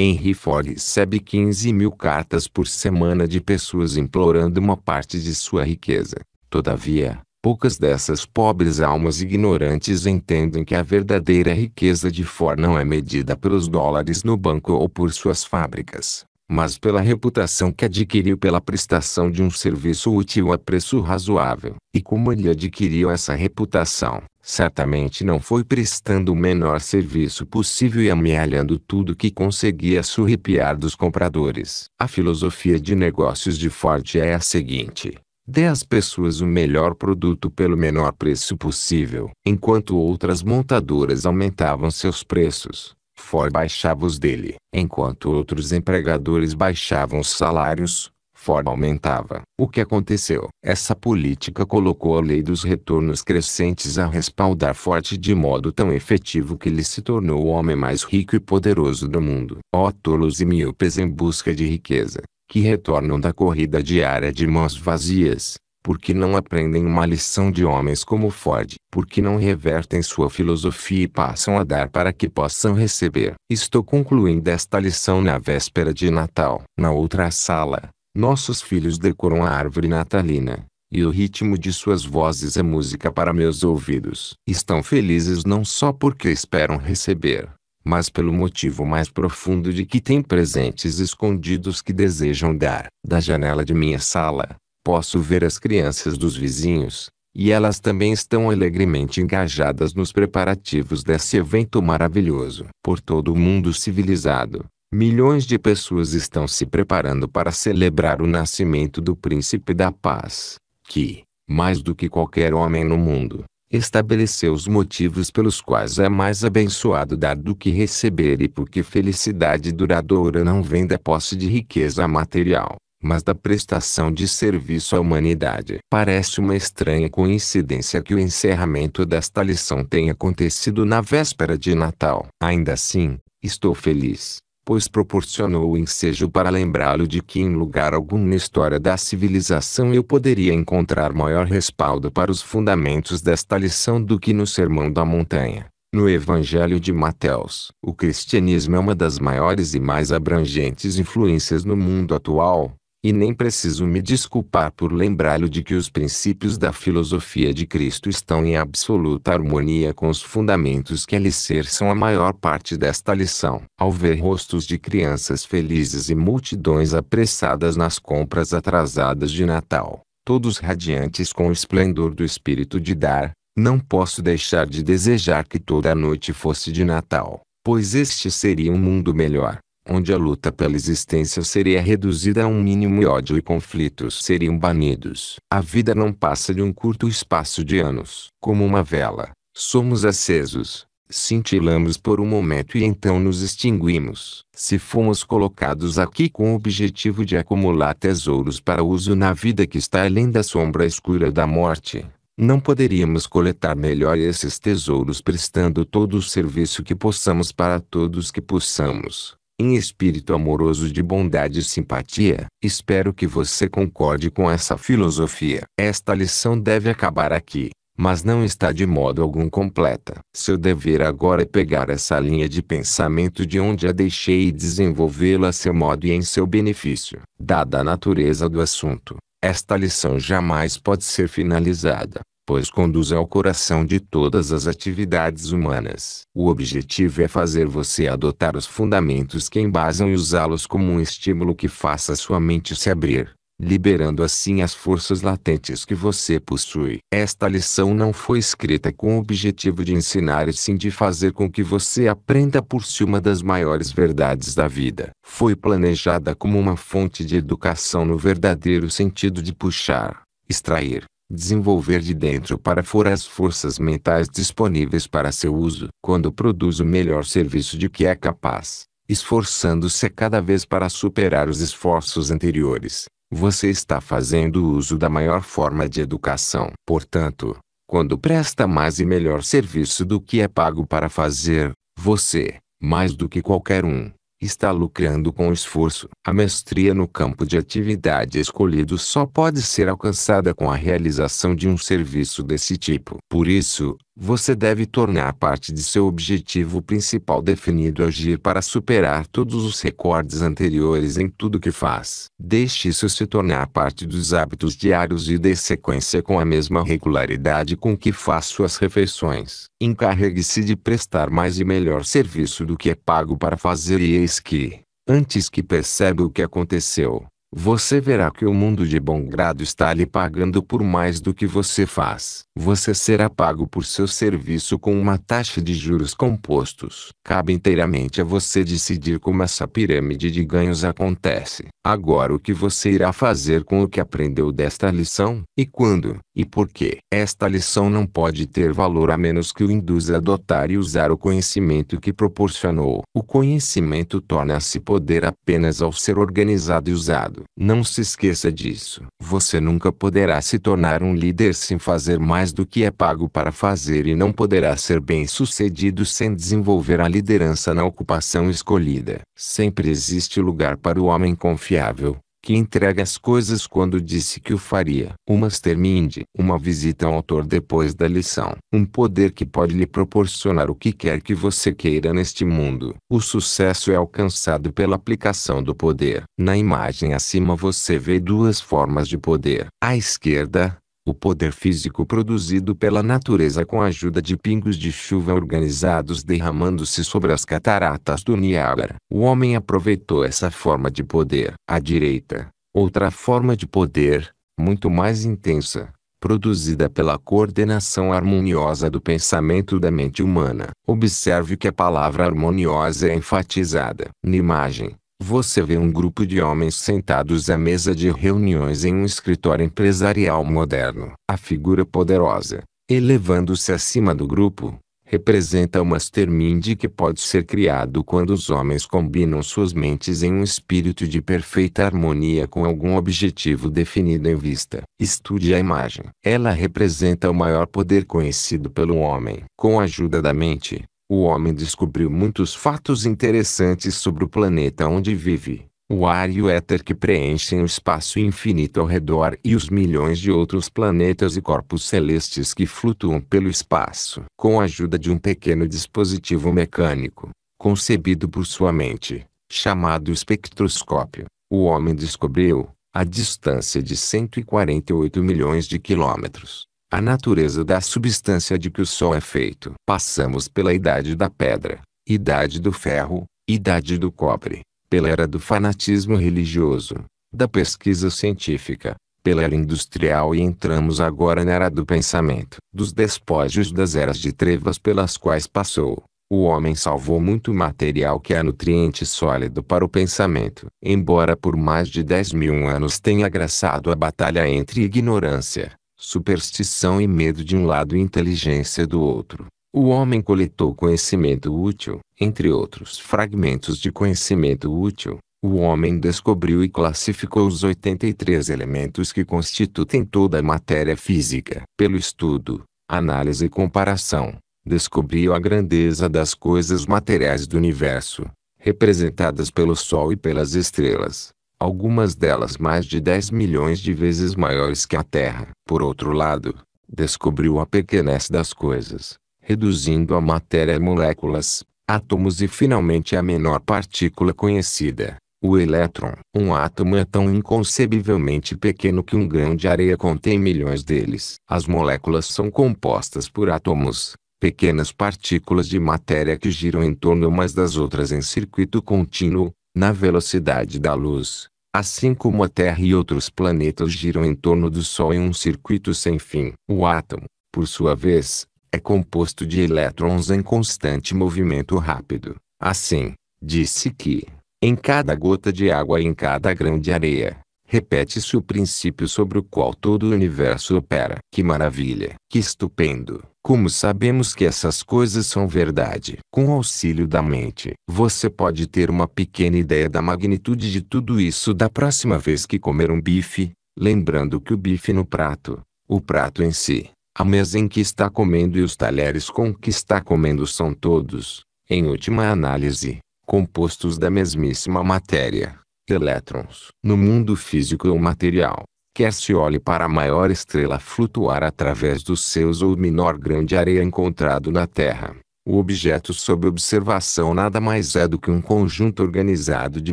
Henry Ford recebe 15 mil cartas por semana de pessoas implorando uma parte de sua riqueza. Todavia, poucas dessas pobres almas ignorantes entendem que a verdadeira riqueza de Ford não é medida pelos dólares no banco ou por suas fábricas, mas pela reputação que adquiriu pela prestação de um serviço útil a preço razoável. E como ele adquiriu essa reputação, certamente não foi prestando o menor serviço possível e amealhando tudo que conseguia surripiar dos compradores. A filosofia de negócios de Ford é a seguinte. Dê às pessoas o melhor produto pelo menor preço possível. Enquanto outras montadoras aumentavam seus preços, Ford baixava os dele. Enquanto outros empregadores baixavam os salários, forma aumentava. O que aconteceu? Essa política colocou a lei dos retornos crescentes a respaldar forte de modo tão efetivo que ele se tornou o homem mais rico e poderoso do mundo. Ó oh, tolos e míopes em busca de riqueza, que retornam da corrida diária de mãos vazias, porque não aprendem uma lição de homens como Ford, porque não revertem sua filosofia e passam a dar para que possam receber. Estou concluindo esta lição na véspera de Natal. Na outra sala, nossos filhos decoram a árvore natalina, e o ritmo de suas vozes é música para meus ouvidos. Estão felizes não só porque esperam receber, mas pelo motivo mais profundo de que têm presentes escondidos que desejam dar. Da janela de minha sala, posso ver as crianças dos vizinhos, e elas também estão alegremente engajadas nos preparativos desse evento maravilhoso. Por todo o mundo civilizado, milhões de pessoas estão se preparando para celebrar o nascimento do Príncipe da Paz, que, mais do que qualquer homem no mundo, estabeleceu os motivos pelos quais é mais abençoado dar do que receber e porque felicidade duradoura não vem da posse de riqueza material, mas da prestação de serviço à humanidade. Parece uma estranha coincidência que o encerramento desta lição tenha acontecido na véspera de Natal. Ainda assim, estou feliz pois proporcionou o ensejo para lembrá-lo de que em lugar algum na história da civilização eu poderia encontrar maior respaldo para os fundamentos desta lição do que no Sermão da Montanha. No Evangelho de Mateus, o cristianismo é uma das maiores e mais abrangentes influências no mundo atual, e nem preciso me desculpar por lembrá-lo de que os princípios da filosofia de Cristo estão em absoluta harmonia com os fundamentos que alicerçam a maior parte desta lição. Ao ver rostos de crianças felizes e multidões apressadas nas compras atrasadas de Natal, todos radiantes com o esplendor do espírito de dar, não posso deixar de desejar que toda a noite fosse de Natal, pois este seria um mundo melhor onde a luta pela existência seria reduzida a um mínimo e ódio e conflitos seriam banidos. A vida não passa de um curto espaço de anos. Como uma vela, somos acesos, cintilamos por um momento e então nos extinguimos. Se fomos colocados aqui com o objetivo de acumular tesouros para uso na vida que está além da sombra escura da morte, não poderíamos coletar melhor esses tesouros prestando todo o serviço que possamos para todos que possamos em espírito amoroso de bondade e simpatia. Espero que você concorde com essa filosofia. Esta lição deve acabar aqui, mas não está de modo algum completa. Seu dever agora é pegar essa linha de pensamento de onde a deixei e desenvolvê-la a seu modo e em seu benefício. Dada a natureza do assunto, esta lição jamais pode ser finalizada pois conduz ao coração de todas as atividades humanas. O objetivo é fazer você adotar os fundamentos que embasam e usá-los como um estímulo que faça sua mente se abrir, liberando assim as forças latentes que você possui. Esta lição não foi escrita com o objetivo de ensinar e sim de fazer com que você aprenda por si uma das maiores verdades da vida. Foi planejada como uma fonte de educação no verdadeiro sentido de puxar, extrair desenvolver de dentro para fora as forças mentais disponíveis para seu uso. Quando produz o melhor serviço de que é capaz, esforçando-se cada vez para superar os esforços anteriores, você está fazendo uso da maior forma de educação. Portanto, quando presta mais e melhor serviço do que é pago para fazer, você, mais do que qualquer um, está lucrando com esforço. A mestria no campo de atividade escolhido só pode ser alcançada com a realização de um serviço desse tipo. Por isso, você deve tornar parte de seu objetivo principal definido agir para superar todos os recordes anteriores em tudo que faz. Deixe isso se tornar parte dos hábitos diários e dê sequência com a mesma regularidade com que faz suas refeições. Encarregue-se de prestar mais e melhor serviço do que é pago para fazer e que, antes que perceba o que aconteceu, você verá que o mundo de bom grado está lhe pagando por mais do que você faz você será pago por seu serviço com uma taxa de juros compostos. Cabe inteiramente a você decidir como essa pirâmide de ganhos acontece. Agora, o que você irá fazer com o que aprendeu desta lição, e quando, e por quê? Esta lição não pode ter valor a menos que o induza a adotar e usar o conhecimento que proporcionou. O conhecimento torna-se poder apenas ao ser organizado e usado. Não se esqueça disso. Você nunca poderá se tornar um líder sem fazer mais mais do que é pago para fazer e não poderá ser bem sucedido sem desenvolver a liderança na ocupação escolhida. Sempre existe lugar para o homem confiável, que entrega as coisas quando disse que o faria. Uma terminde uma visita ao autor depois da lição. Um poder que pode lhe proporcionar o que quer que você queira neste mundo. O sucesso é alcançado pela aplicação do poder. Na imagem acima você vê duas formas de poder. À esquerda, o poder físico produzido pela natureza com a ajuda de pingos de chuva organizados derramando-se sobre as cataratas do Niágara. O homem aproveitou essa forma de poder. À direita, outra forma de poder, muito mais intensa, produzida pela coordenação harmoniosa do pensamento da mente humana. Observe que a palavra harmoniosa é enfatizada. Na imagem, você vê um grupo de homens sentados à mesa de reuniões em um escritório empresarial moderno. A figura poderosa, elevando-se acima do grupo, representa o mastermind que pode ser criado quando os homens combinam suas mentes em um espírito de perfeita harmonia com algum objetivo definido em vista. Estude a imagem. Ela representa o maior poder conhecido pelo homem. Com a ajuda da mente, o homem descobriu muitos fatos interessantes sobre o planeta onde vive, o ar e o éter que preenchem o espaço infinito ao redor e os milhões de outros planetas e corpos celestes que flutuam pelo espaço. Com a ajuda de um pequeno dispositivo mecânico, concebido por sua mente, chamado espectroscópio, o homem descobriu, a distância de 148 milhões de quilômetros, a natureza da substância de que o Sol é feito. Passamos pela idade da pedra, idade do ferro, idade do cobre, pela era do fanatismo religioso, da pesquisa científica, pela era industrial e entramos agora na era do pensamento. Dos despojos das eras de trevas pelas quais passou, o homem salvou muito material que é nutriente sólido para o pensamento. Embora por mais de 10 mil anos tenha agraçado a batalha entre ignorância, superstição e medo de um lado e inteligência do outro. O homem coletou conhecimento útil, entre outros fragmentos de conhecimento útil. O homem descobriu e classificou os 83 elementos que constituem toda a matéria física. Pelo estudo, análise e comparação, descobriu a grandeza das coisas materiais do universo, representadas pelo Sol e pelas estrelas algumas delas mais de 10 milhões de vezes maiores que a Terra. Por outro lado, descobriu a pequenez das coisas, reduzindo a matéria a moléculas, átomos e finalmente a menor partícula conhecida, o elétron. Um átomo é tão inconcebivelmente pequeno que um grão de areia contém milhões deles. As moléculas são compostas por átomos, pequenas partículas de matéria que giram em torno umas das outras em circuito contínuo, na velocidade da luz, assim como a Terra e outros planetas giram em torno do Sol em um circuito sem fim. O átomo, por sua vez, é composto de elétrons em constante movimento rápido. Assim, disse que, em cada gota de água e em cada grão de areia, repete-se o princípio sobre o qual todo o universo opera. Que maravilha! Que estupendo! Como sabemos que essas coisas são verdade? Com o auxílio da mente, você pode ter uma pequena ideia da magnitude de tudo isso da próxima vez que comer um bife, lembrando que o bife no prato, o prato em si, a mesa em que está comendo e os talheres com que está comendo são todos, em última análise, compostos da mesmíssima matéria elétrons, no mundo físico ou material. Quer se olhe para a maior estrela flutuar através dos seus ou menor grão de areia encontrado na Terra. O objeto sob observação nada mais é do que um conjunto organizado de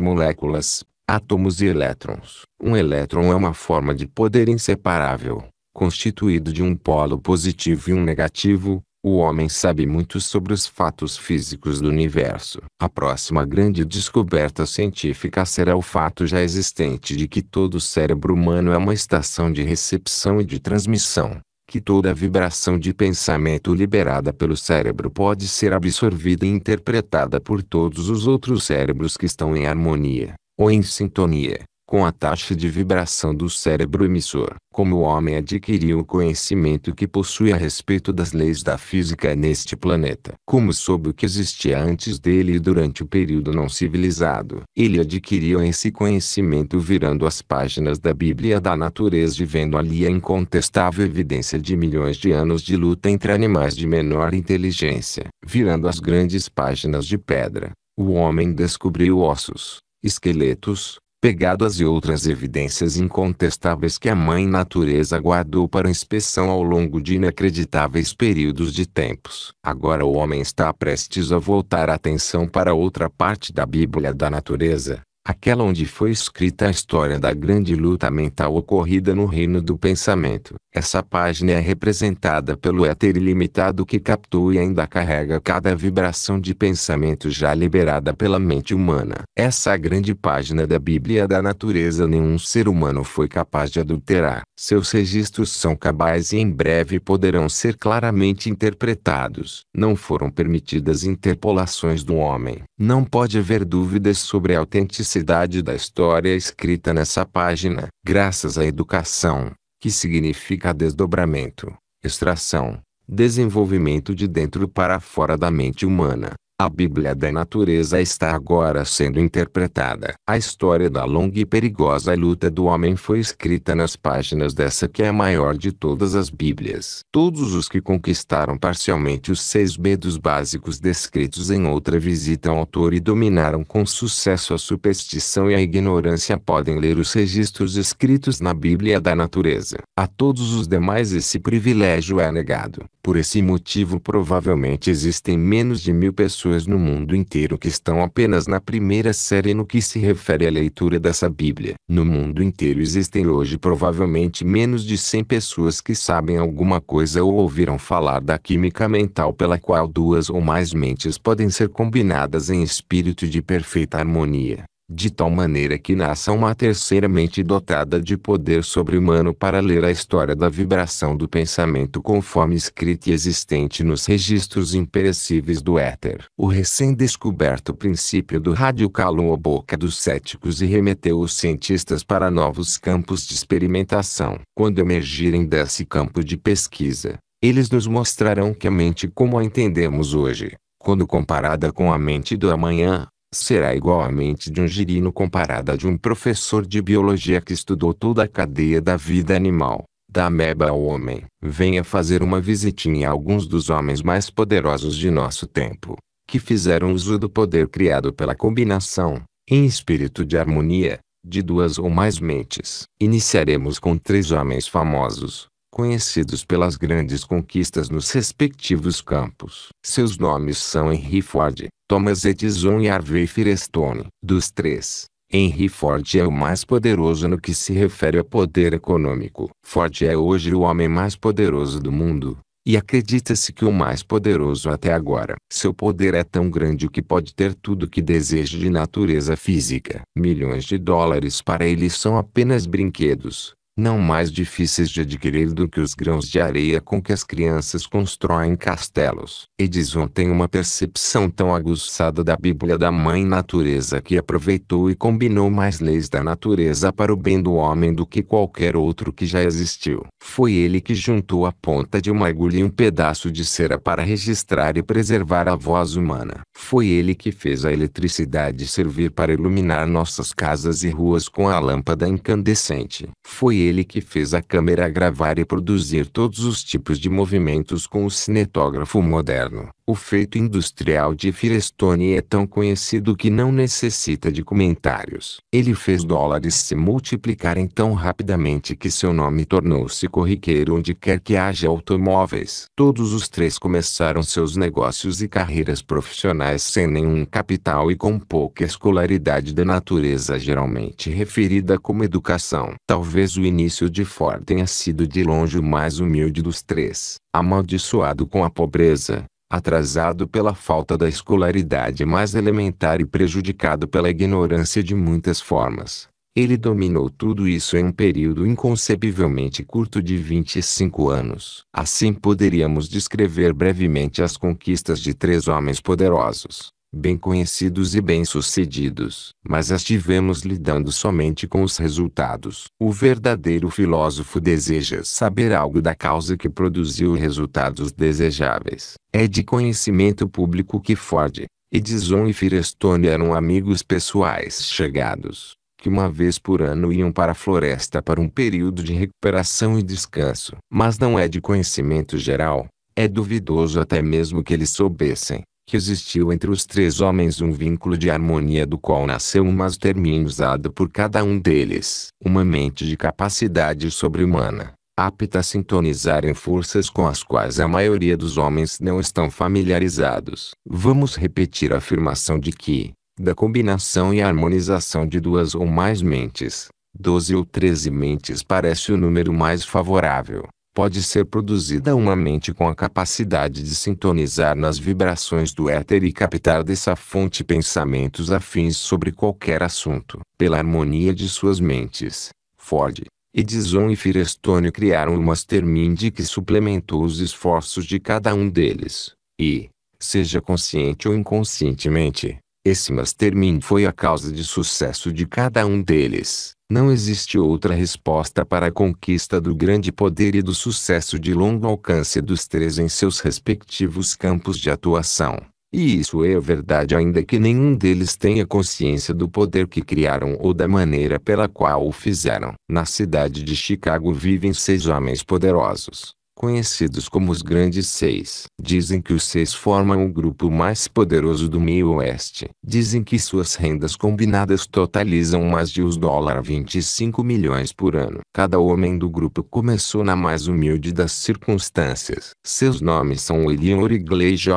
moléculas, átomos e elétrons. Um elétron é uma forma de poder inseparável, constituído de um polo positivo e um negativo, o homem sabe muito sobre os fatos físicos do universo. A próxima grande descoberta científica será o fato já existente de que todo o cérebro humano é uma estação de recepção e de transmissão, que toda vibração de pensamento liberada pelo cérebro pode ser absorvida e interpretada por todos os outros cérebros que estão em harmonia, ou em sintonia, com a taxa de vibração do cérebro emissor. Como o homem adquiriu o conhecimento que possui a respeito das leis da física neste planeta, como soube o que existia antes dele e durante o período não civilizado, ele adquiriu esse conhecimento virando as páginas da Bíblia da natureza e vendo ali a incontestável evidência de milhões de anos de luta entre animais de menor inteligência, virando as grandes páginas de pedra. O homem descobriu ossos, esqueletos, pegadas e outras evidências incontestáveis que a mãe natureza guardou para inspeção ao longo de inacreditáveis períodos de tempos. Agora o homem está prestes a voltar a atenção para outra parte da Bíblia da natureza, aquela onde foi escrita a história da grande luta mental ocorrida no reino do pensamento. Essa página é representada pelo éter ilimitado que captou e ainda carrega cada vibração de pensamento já liberada pela mente humana. Essa grande página da Bíblia da natureza nenhum ser humano foi capaz de adulterar. Seus registros são cabais e em breve poderão ser claramente interpretados. Não foram permitidas interpolações do homem. Não pode haver dúvidas sobre a autenticidade veracidade da história escrita nessa página, graças à educação, que significa desdobramento, extração, desenvolvimento de dentro para fora da mente humana, a Bíblia da natureza está agora sendo interpretada. A história da longa e perigosa luta do homem foi escrita nas páginas dessa que é a maior de todas as Bíblias. Todos os que conquistaram parcialmente os seis medos básicos descritos em outra visita ao autor e dominaram com sucesso a superstição e a ignorância podem ler os registros escritos na Bíblia da natureza. A todos os demais esse privilégio é negado. Por esse motivo provavelmente existem menos de mil pessoas pessoas no mundo inteiro que estão apenas na primeira série no que se refere à leitura dessa Bíblia. No mundo inteiro existem hoje provavelmente menos de 100 pessoas que sabem alguma coisa ou ouviram falar da química mental pela qual duas ou mais mentes podem ser combinadas em espírito de perfeita harmonia de tal maneira que nasça uma terceira mente dotada de poder sobre-humano para ler a história da vibração do pensamento conforme escrita e existente nos registros imperecíveis do éter. O recém-descoberto princípio do rádio calou a boca dos céticos e remeteu os cientistas para novos campos de experimentação. Quando emergirem desse campo de pesquisa, eles nos mostrarão que a mente como a entendemos hoje, quando comparada com a mente do amanhã, será igual à mente de um girino comparada a de um professor de biologia que estudou toda a cadeia da vida animal, da ameba ao homem. Venha fazer uma visitinha a alguns dos homens mais poderosos de nosso tempo, que fizeram uso do poder criado pela combinação, em espírito de harmonia, de duas ou mais mentes. Iniciaremos com três homens famosos, conhecidos pelas grandes conquistas nos respectivos campos. Seus nomes são Henry Ford, Thomas Edison e Harvey Firestone. Dos três, Henry Ford é o mais poderoso no que se refere a poder econômico. Ford é hoje o homem mais poderoso do mundo, e acredita-se que o mais poderoso até agora. Seu poder é tão grande que pode ter tudo que deseja de natureza física. Milhões de dólares para ele são apenas brinquedos, não mais difíceis de adquirir do que os grãos de areia com que as crianças constroem castelos. Edison tem uma percepção tão aguçada da Bíblia da Mãe Natureza que aproveitou e combinou mais leis da natureza para o bem do homem do que qualquer outro que já existiu. Foi ele que juntou a ponta de uma agulha e um pedaço de cera para registrar e preservar a voz humana. Foi ele que fez a eletricidade servir para iluminar nossas casas e ruas com a lâmpada incandescente. Foi ele que fez a câmera gravar e produzir todos os tipos de movimentos com o cinetógrafo moderno. O feito industrial de Firestone é tão conhecido que não necessita de comentários. Ele fez dólares se multiplicarem tão rapidamente que seu nome tornou-se corriqueiro onde quer que haja automóveis. Todos os três começaram seus negócios e carreiras profissionais sem nenhum capital e com pouca escolaridade da natureza geralmente referida como educação. Talvez o início de Ford tenha sido de longe o mais humilde dos três amaldiçoado com a pobreza, atrasado pela falta da escolaridade mais elementar e prejudicado pela ignorância de muitas formas. Ele dominou tudo isso em um período inconcebivelmente curto de 25 anos. Assim poderíamos descrever brevemente as conquistas de três homens poderosos bem conhecidos e bem-sucedidos, mas as tivemos lidando somente com os resultados. O verdadeiro filósofo deseja saber algo da causa que produziu resultados desejáveis. É de conhecimento público que Ford, Edison e Firestone eram amigos pessoais chegados, que uma vez por ano iam para a floresta para um período de recuperação e descanso. Mas não é de conhecimento geral, é duvidoso até mesmo que eles soubessem que existiu entre os três homens um vínculo de harmonia do qual nasceu um mastermind usado por cada um deles. Uma mente de capacidade sobre-humana, apta a sintonizar em forças com as quais a maioria dos homens não estão familiarizados. Vamos repetir a afirmação de que, da combinação e harmonização de duas ou mais mentes, doze ou treze mentes parece o número mais favorável pode ser produzida uma mente com a capacidade de sintonizar nas vibrações do éter e captar dessa fonte pensamentos afins sobre qualquer assunto. Pela harmonia de suas mentes, Ford, Edison e Firestone criaram o Mastermind que suplementou os esforços de cada um deles, e, seja consciente ou inconscientemente, esse Mastermind foi a causa de sucesso de cada um deles. Não existe outra resposta para a conquista do grande poder e do sucesso de longo alcance dos três em seus respectivos campos de atuação. E isso é verdade ainda que nenhum deles tenha consciência do poder que criaram ou da maneira pela qual o fizeram. Na cidade de Chicago vivem seis homens poderosos, conhecidos como os Grandes Seis. Dizem que os seis formam o grupo mais poderoso do meio oeste. Dizem que suas rendas combinadas totalizam mais de US dólar 25 milhões por ano. Cada homem do grupo começou na mais humilde das circunstâncias. Seus nomes são William Origley Jr.,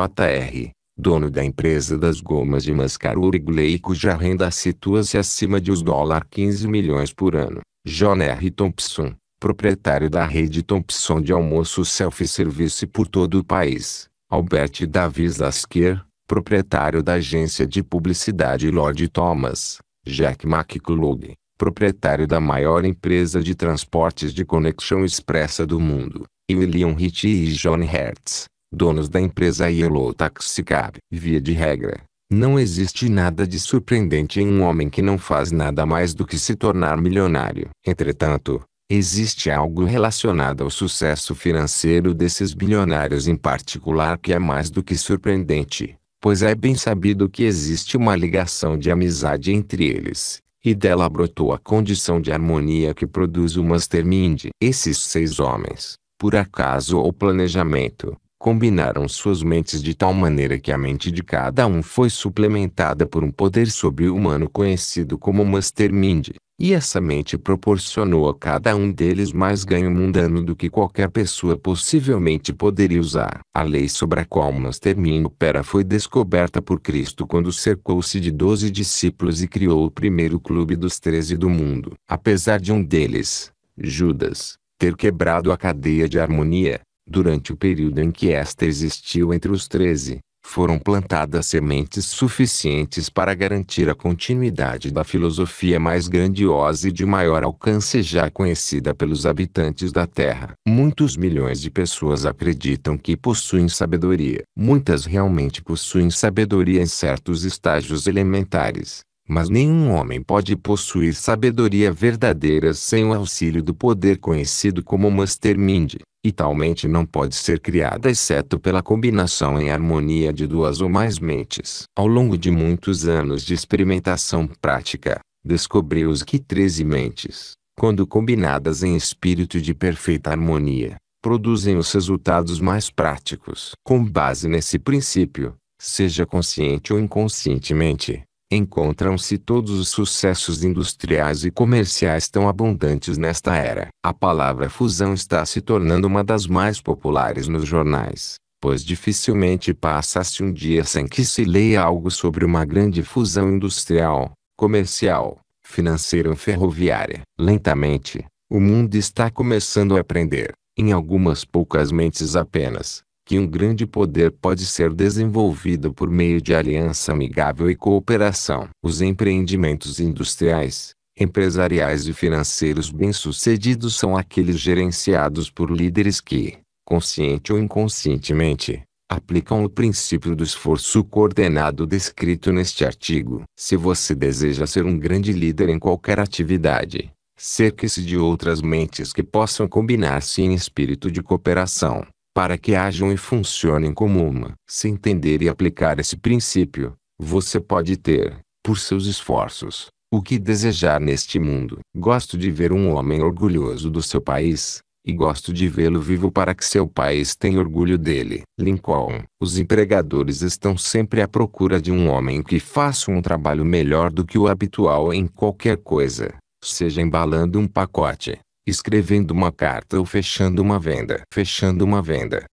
dono da empresa das gomas de mascar Origley cuja renda situa-se acima de US dólar 15 milhões por ano. John R. Thompson, proprietário da rede Thompson de almoço self-service por todo o país, Albert Davis Lasker, proprietário da agência de publicidade Lord Thomas, Jack McClug, proprietário da maior empresa de transportes de conexão expressa do mundo, e William Hitch e John Hertz, donos da empresa Yellow Taxicab. Via de regra, não existe nada de surpreendente em um homem que não faz nada mais do que se tornar milionário. Entretanto, Existe algo relacionado ao sucesso financeiro desses bilionários em particular que é mais do que surpreendente, pois é bem sabido que existe uma ligação de amizade entre eles, e dela brotou a condição de harmonia que produz o Mastermind. Esses seis homens, por acaso ou planejamento, combinaram suas mentes de tal maneira que a mente de cada um foi suplementada por um poder sobre-humano conhecido como Mastermind, e essa mente proporcionou a cada um deles mais ganho mundano do que qualquer pessoa possivelmente poderia usar. A lei sobre a qual Mastermind opera foi descoberta por Cristo quando cercou-se de doze discípulos e criou o primeiro clube dos treze do mundo. Apesar de um deles, Judas, ter quebrado a cadeia de harmonia, Durante o período em que esta existiu entre os treze, foram plantadas sementes suficientes para garantir a continuidade da filosofia mais grandiosa e de maior alcance já conhecida pelos habitantes da Terra. Muitos milhões de pessoas acreditam que possuem sabedoria. Muitas realmente possuem sabedoria em certos estágios elementares. Mas nenhum homem pode possuir sabedoria verdadeira sem o auxílio do poder conhecido como Master Mind e talmente não pode ser criada exceto pela combinação em harmonia de duas ou mais mentes. Ao longo de muitos anos de experimentação prática, descobriu se que 13 mentes, quando combinadas em espírito de perfeita harmonia, produzem os resultados mais práticos. Com base nesse princípio, seja consciente ou inconscientemente, Encontram-se todos os sucessos industriais e comerciais tão abundantes nesta era. A palavra fusão está se tornando uma das mais populares nos jornais, pois dificilmente passa-se um dia sem que se leia algo sobre uma grande fusão industrial, comercial, financeira ou ferroviária. Lentamente, o mundo está começando a aprender, em algumas poucas mentes apenas, que um grande poder pode ser desenvolvido por meio de aliança amigável e cooperação. Os empreendimentos industriais, empresariais e financeiros bem-sucedidos são aqueles gerenciados por líderes que, consciente ou inconscientemente, aplicam o princípio do esforço coordenado descrito neste artigo. Se você deseja ser um grande líder em qualquer atividade, cerque-se de outras mentes que possam combinar-se em espírito de cooperação para que hajam e funcionem como uma. Se entender e aplicar esse princípio, você pode ter, por seus esforços, o que desejar neste mundo. Gosto de ver um homem orgulhoso do seu país, e gosto de vê-lo vivo para que seu país tenha orgulho dele. Lincoln. Os empregadores estão sempre à procura de um homem que faça um trabalho melhor do que o habitual em qualquer coisa, seja embalando um pacote, escrevendo uma carta ou fechando uma venda. Fechando uma venda.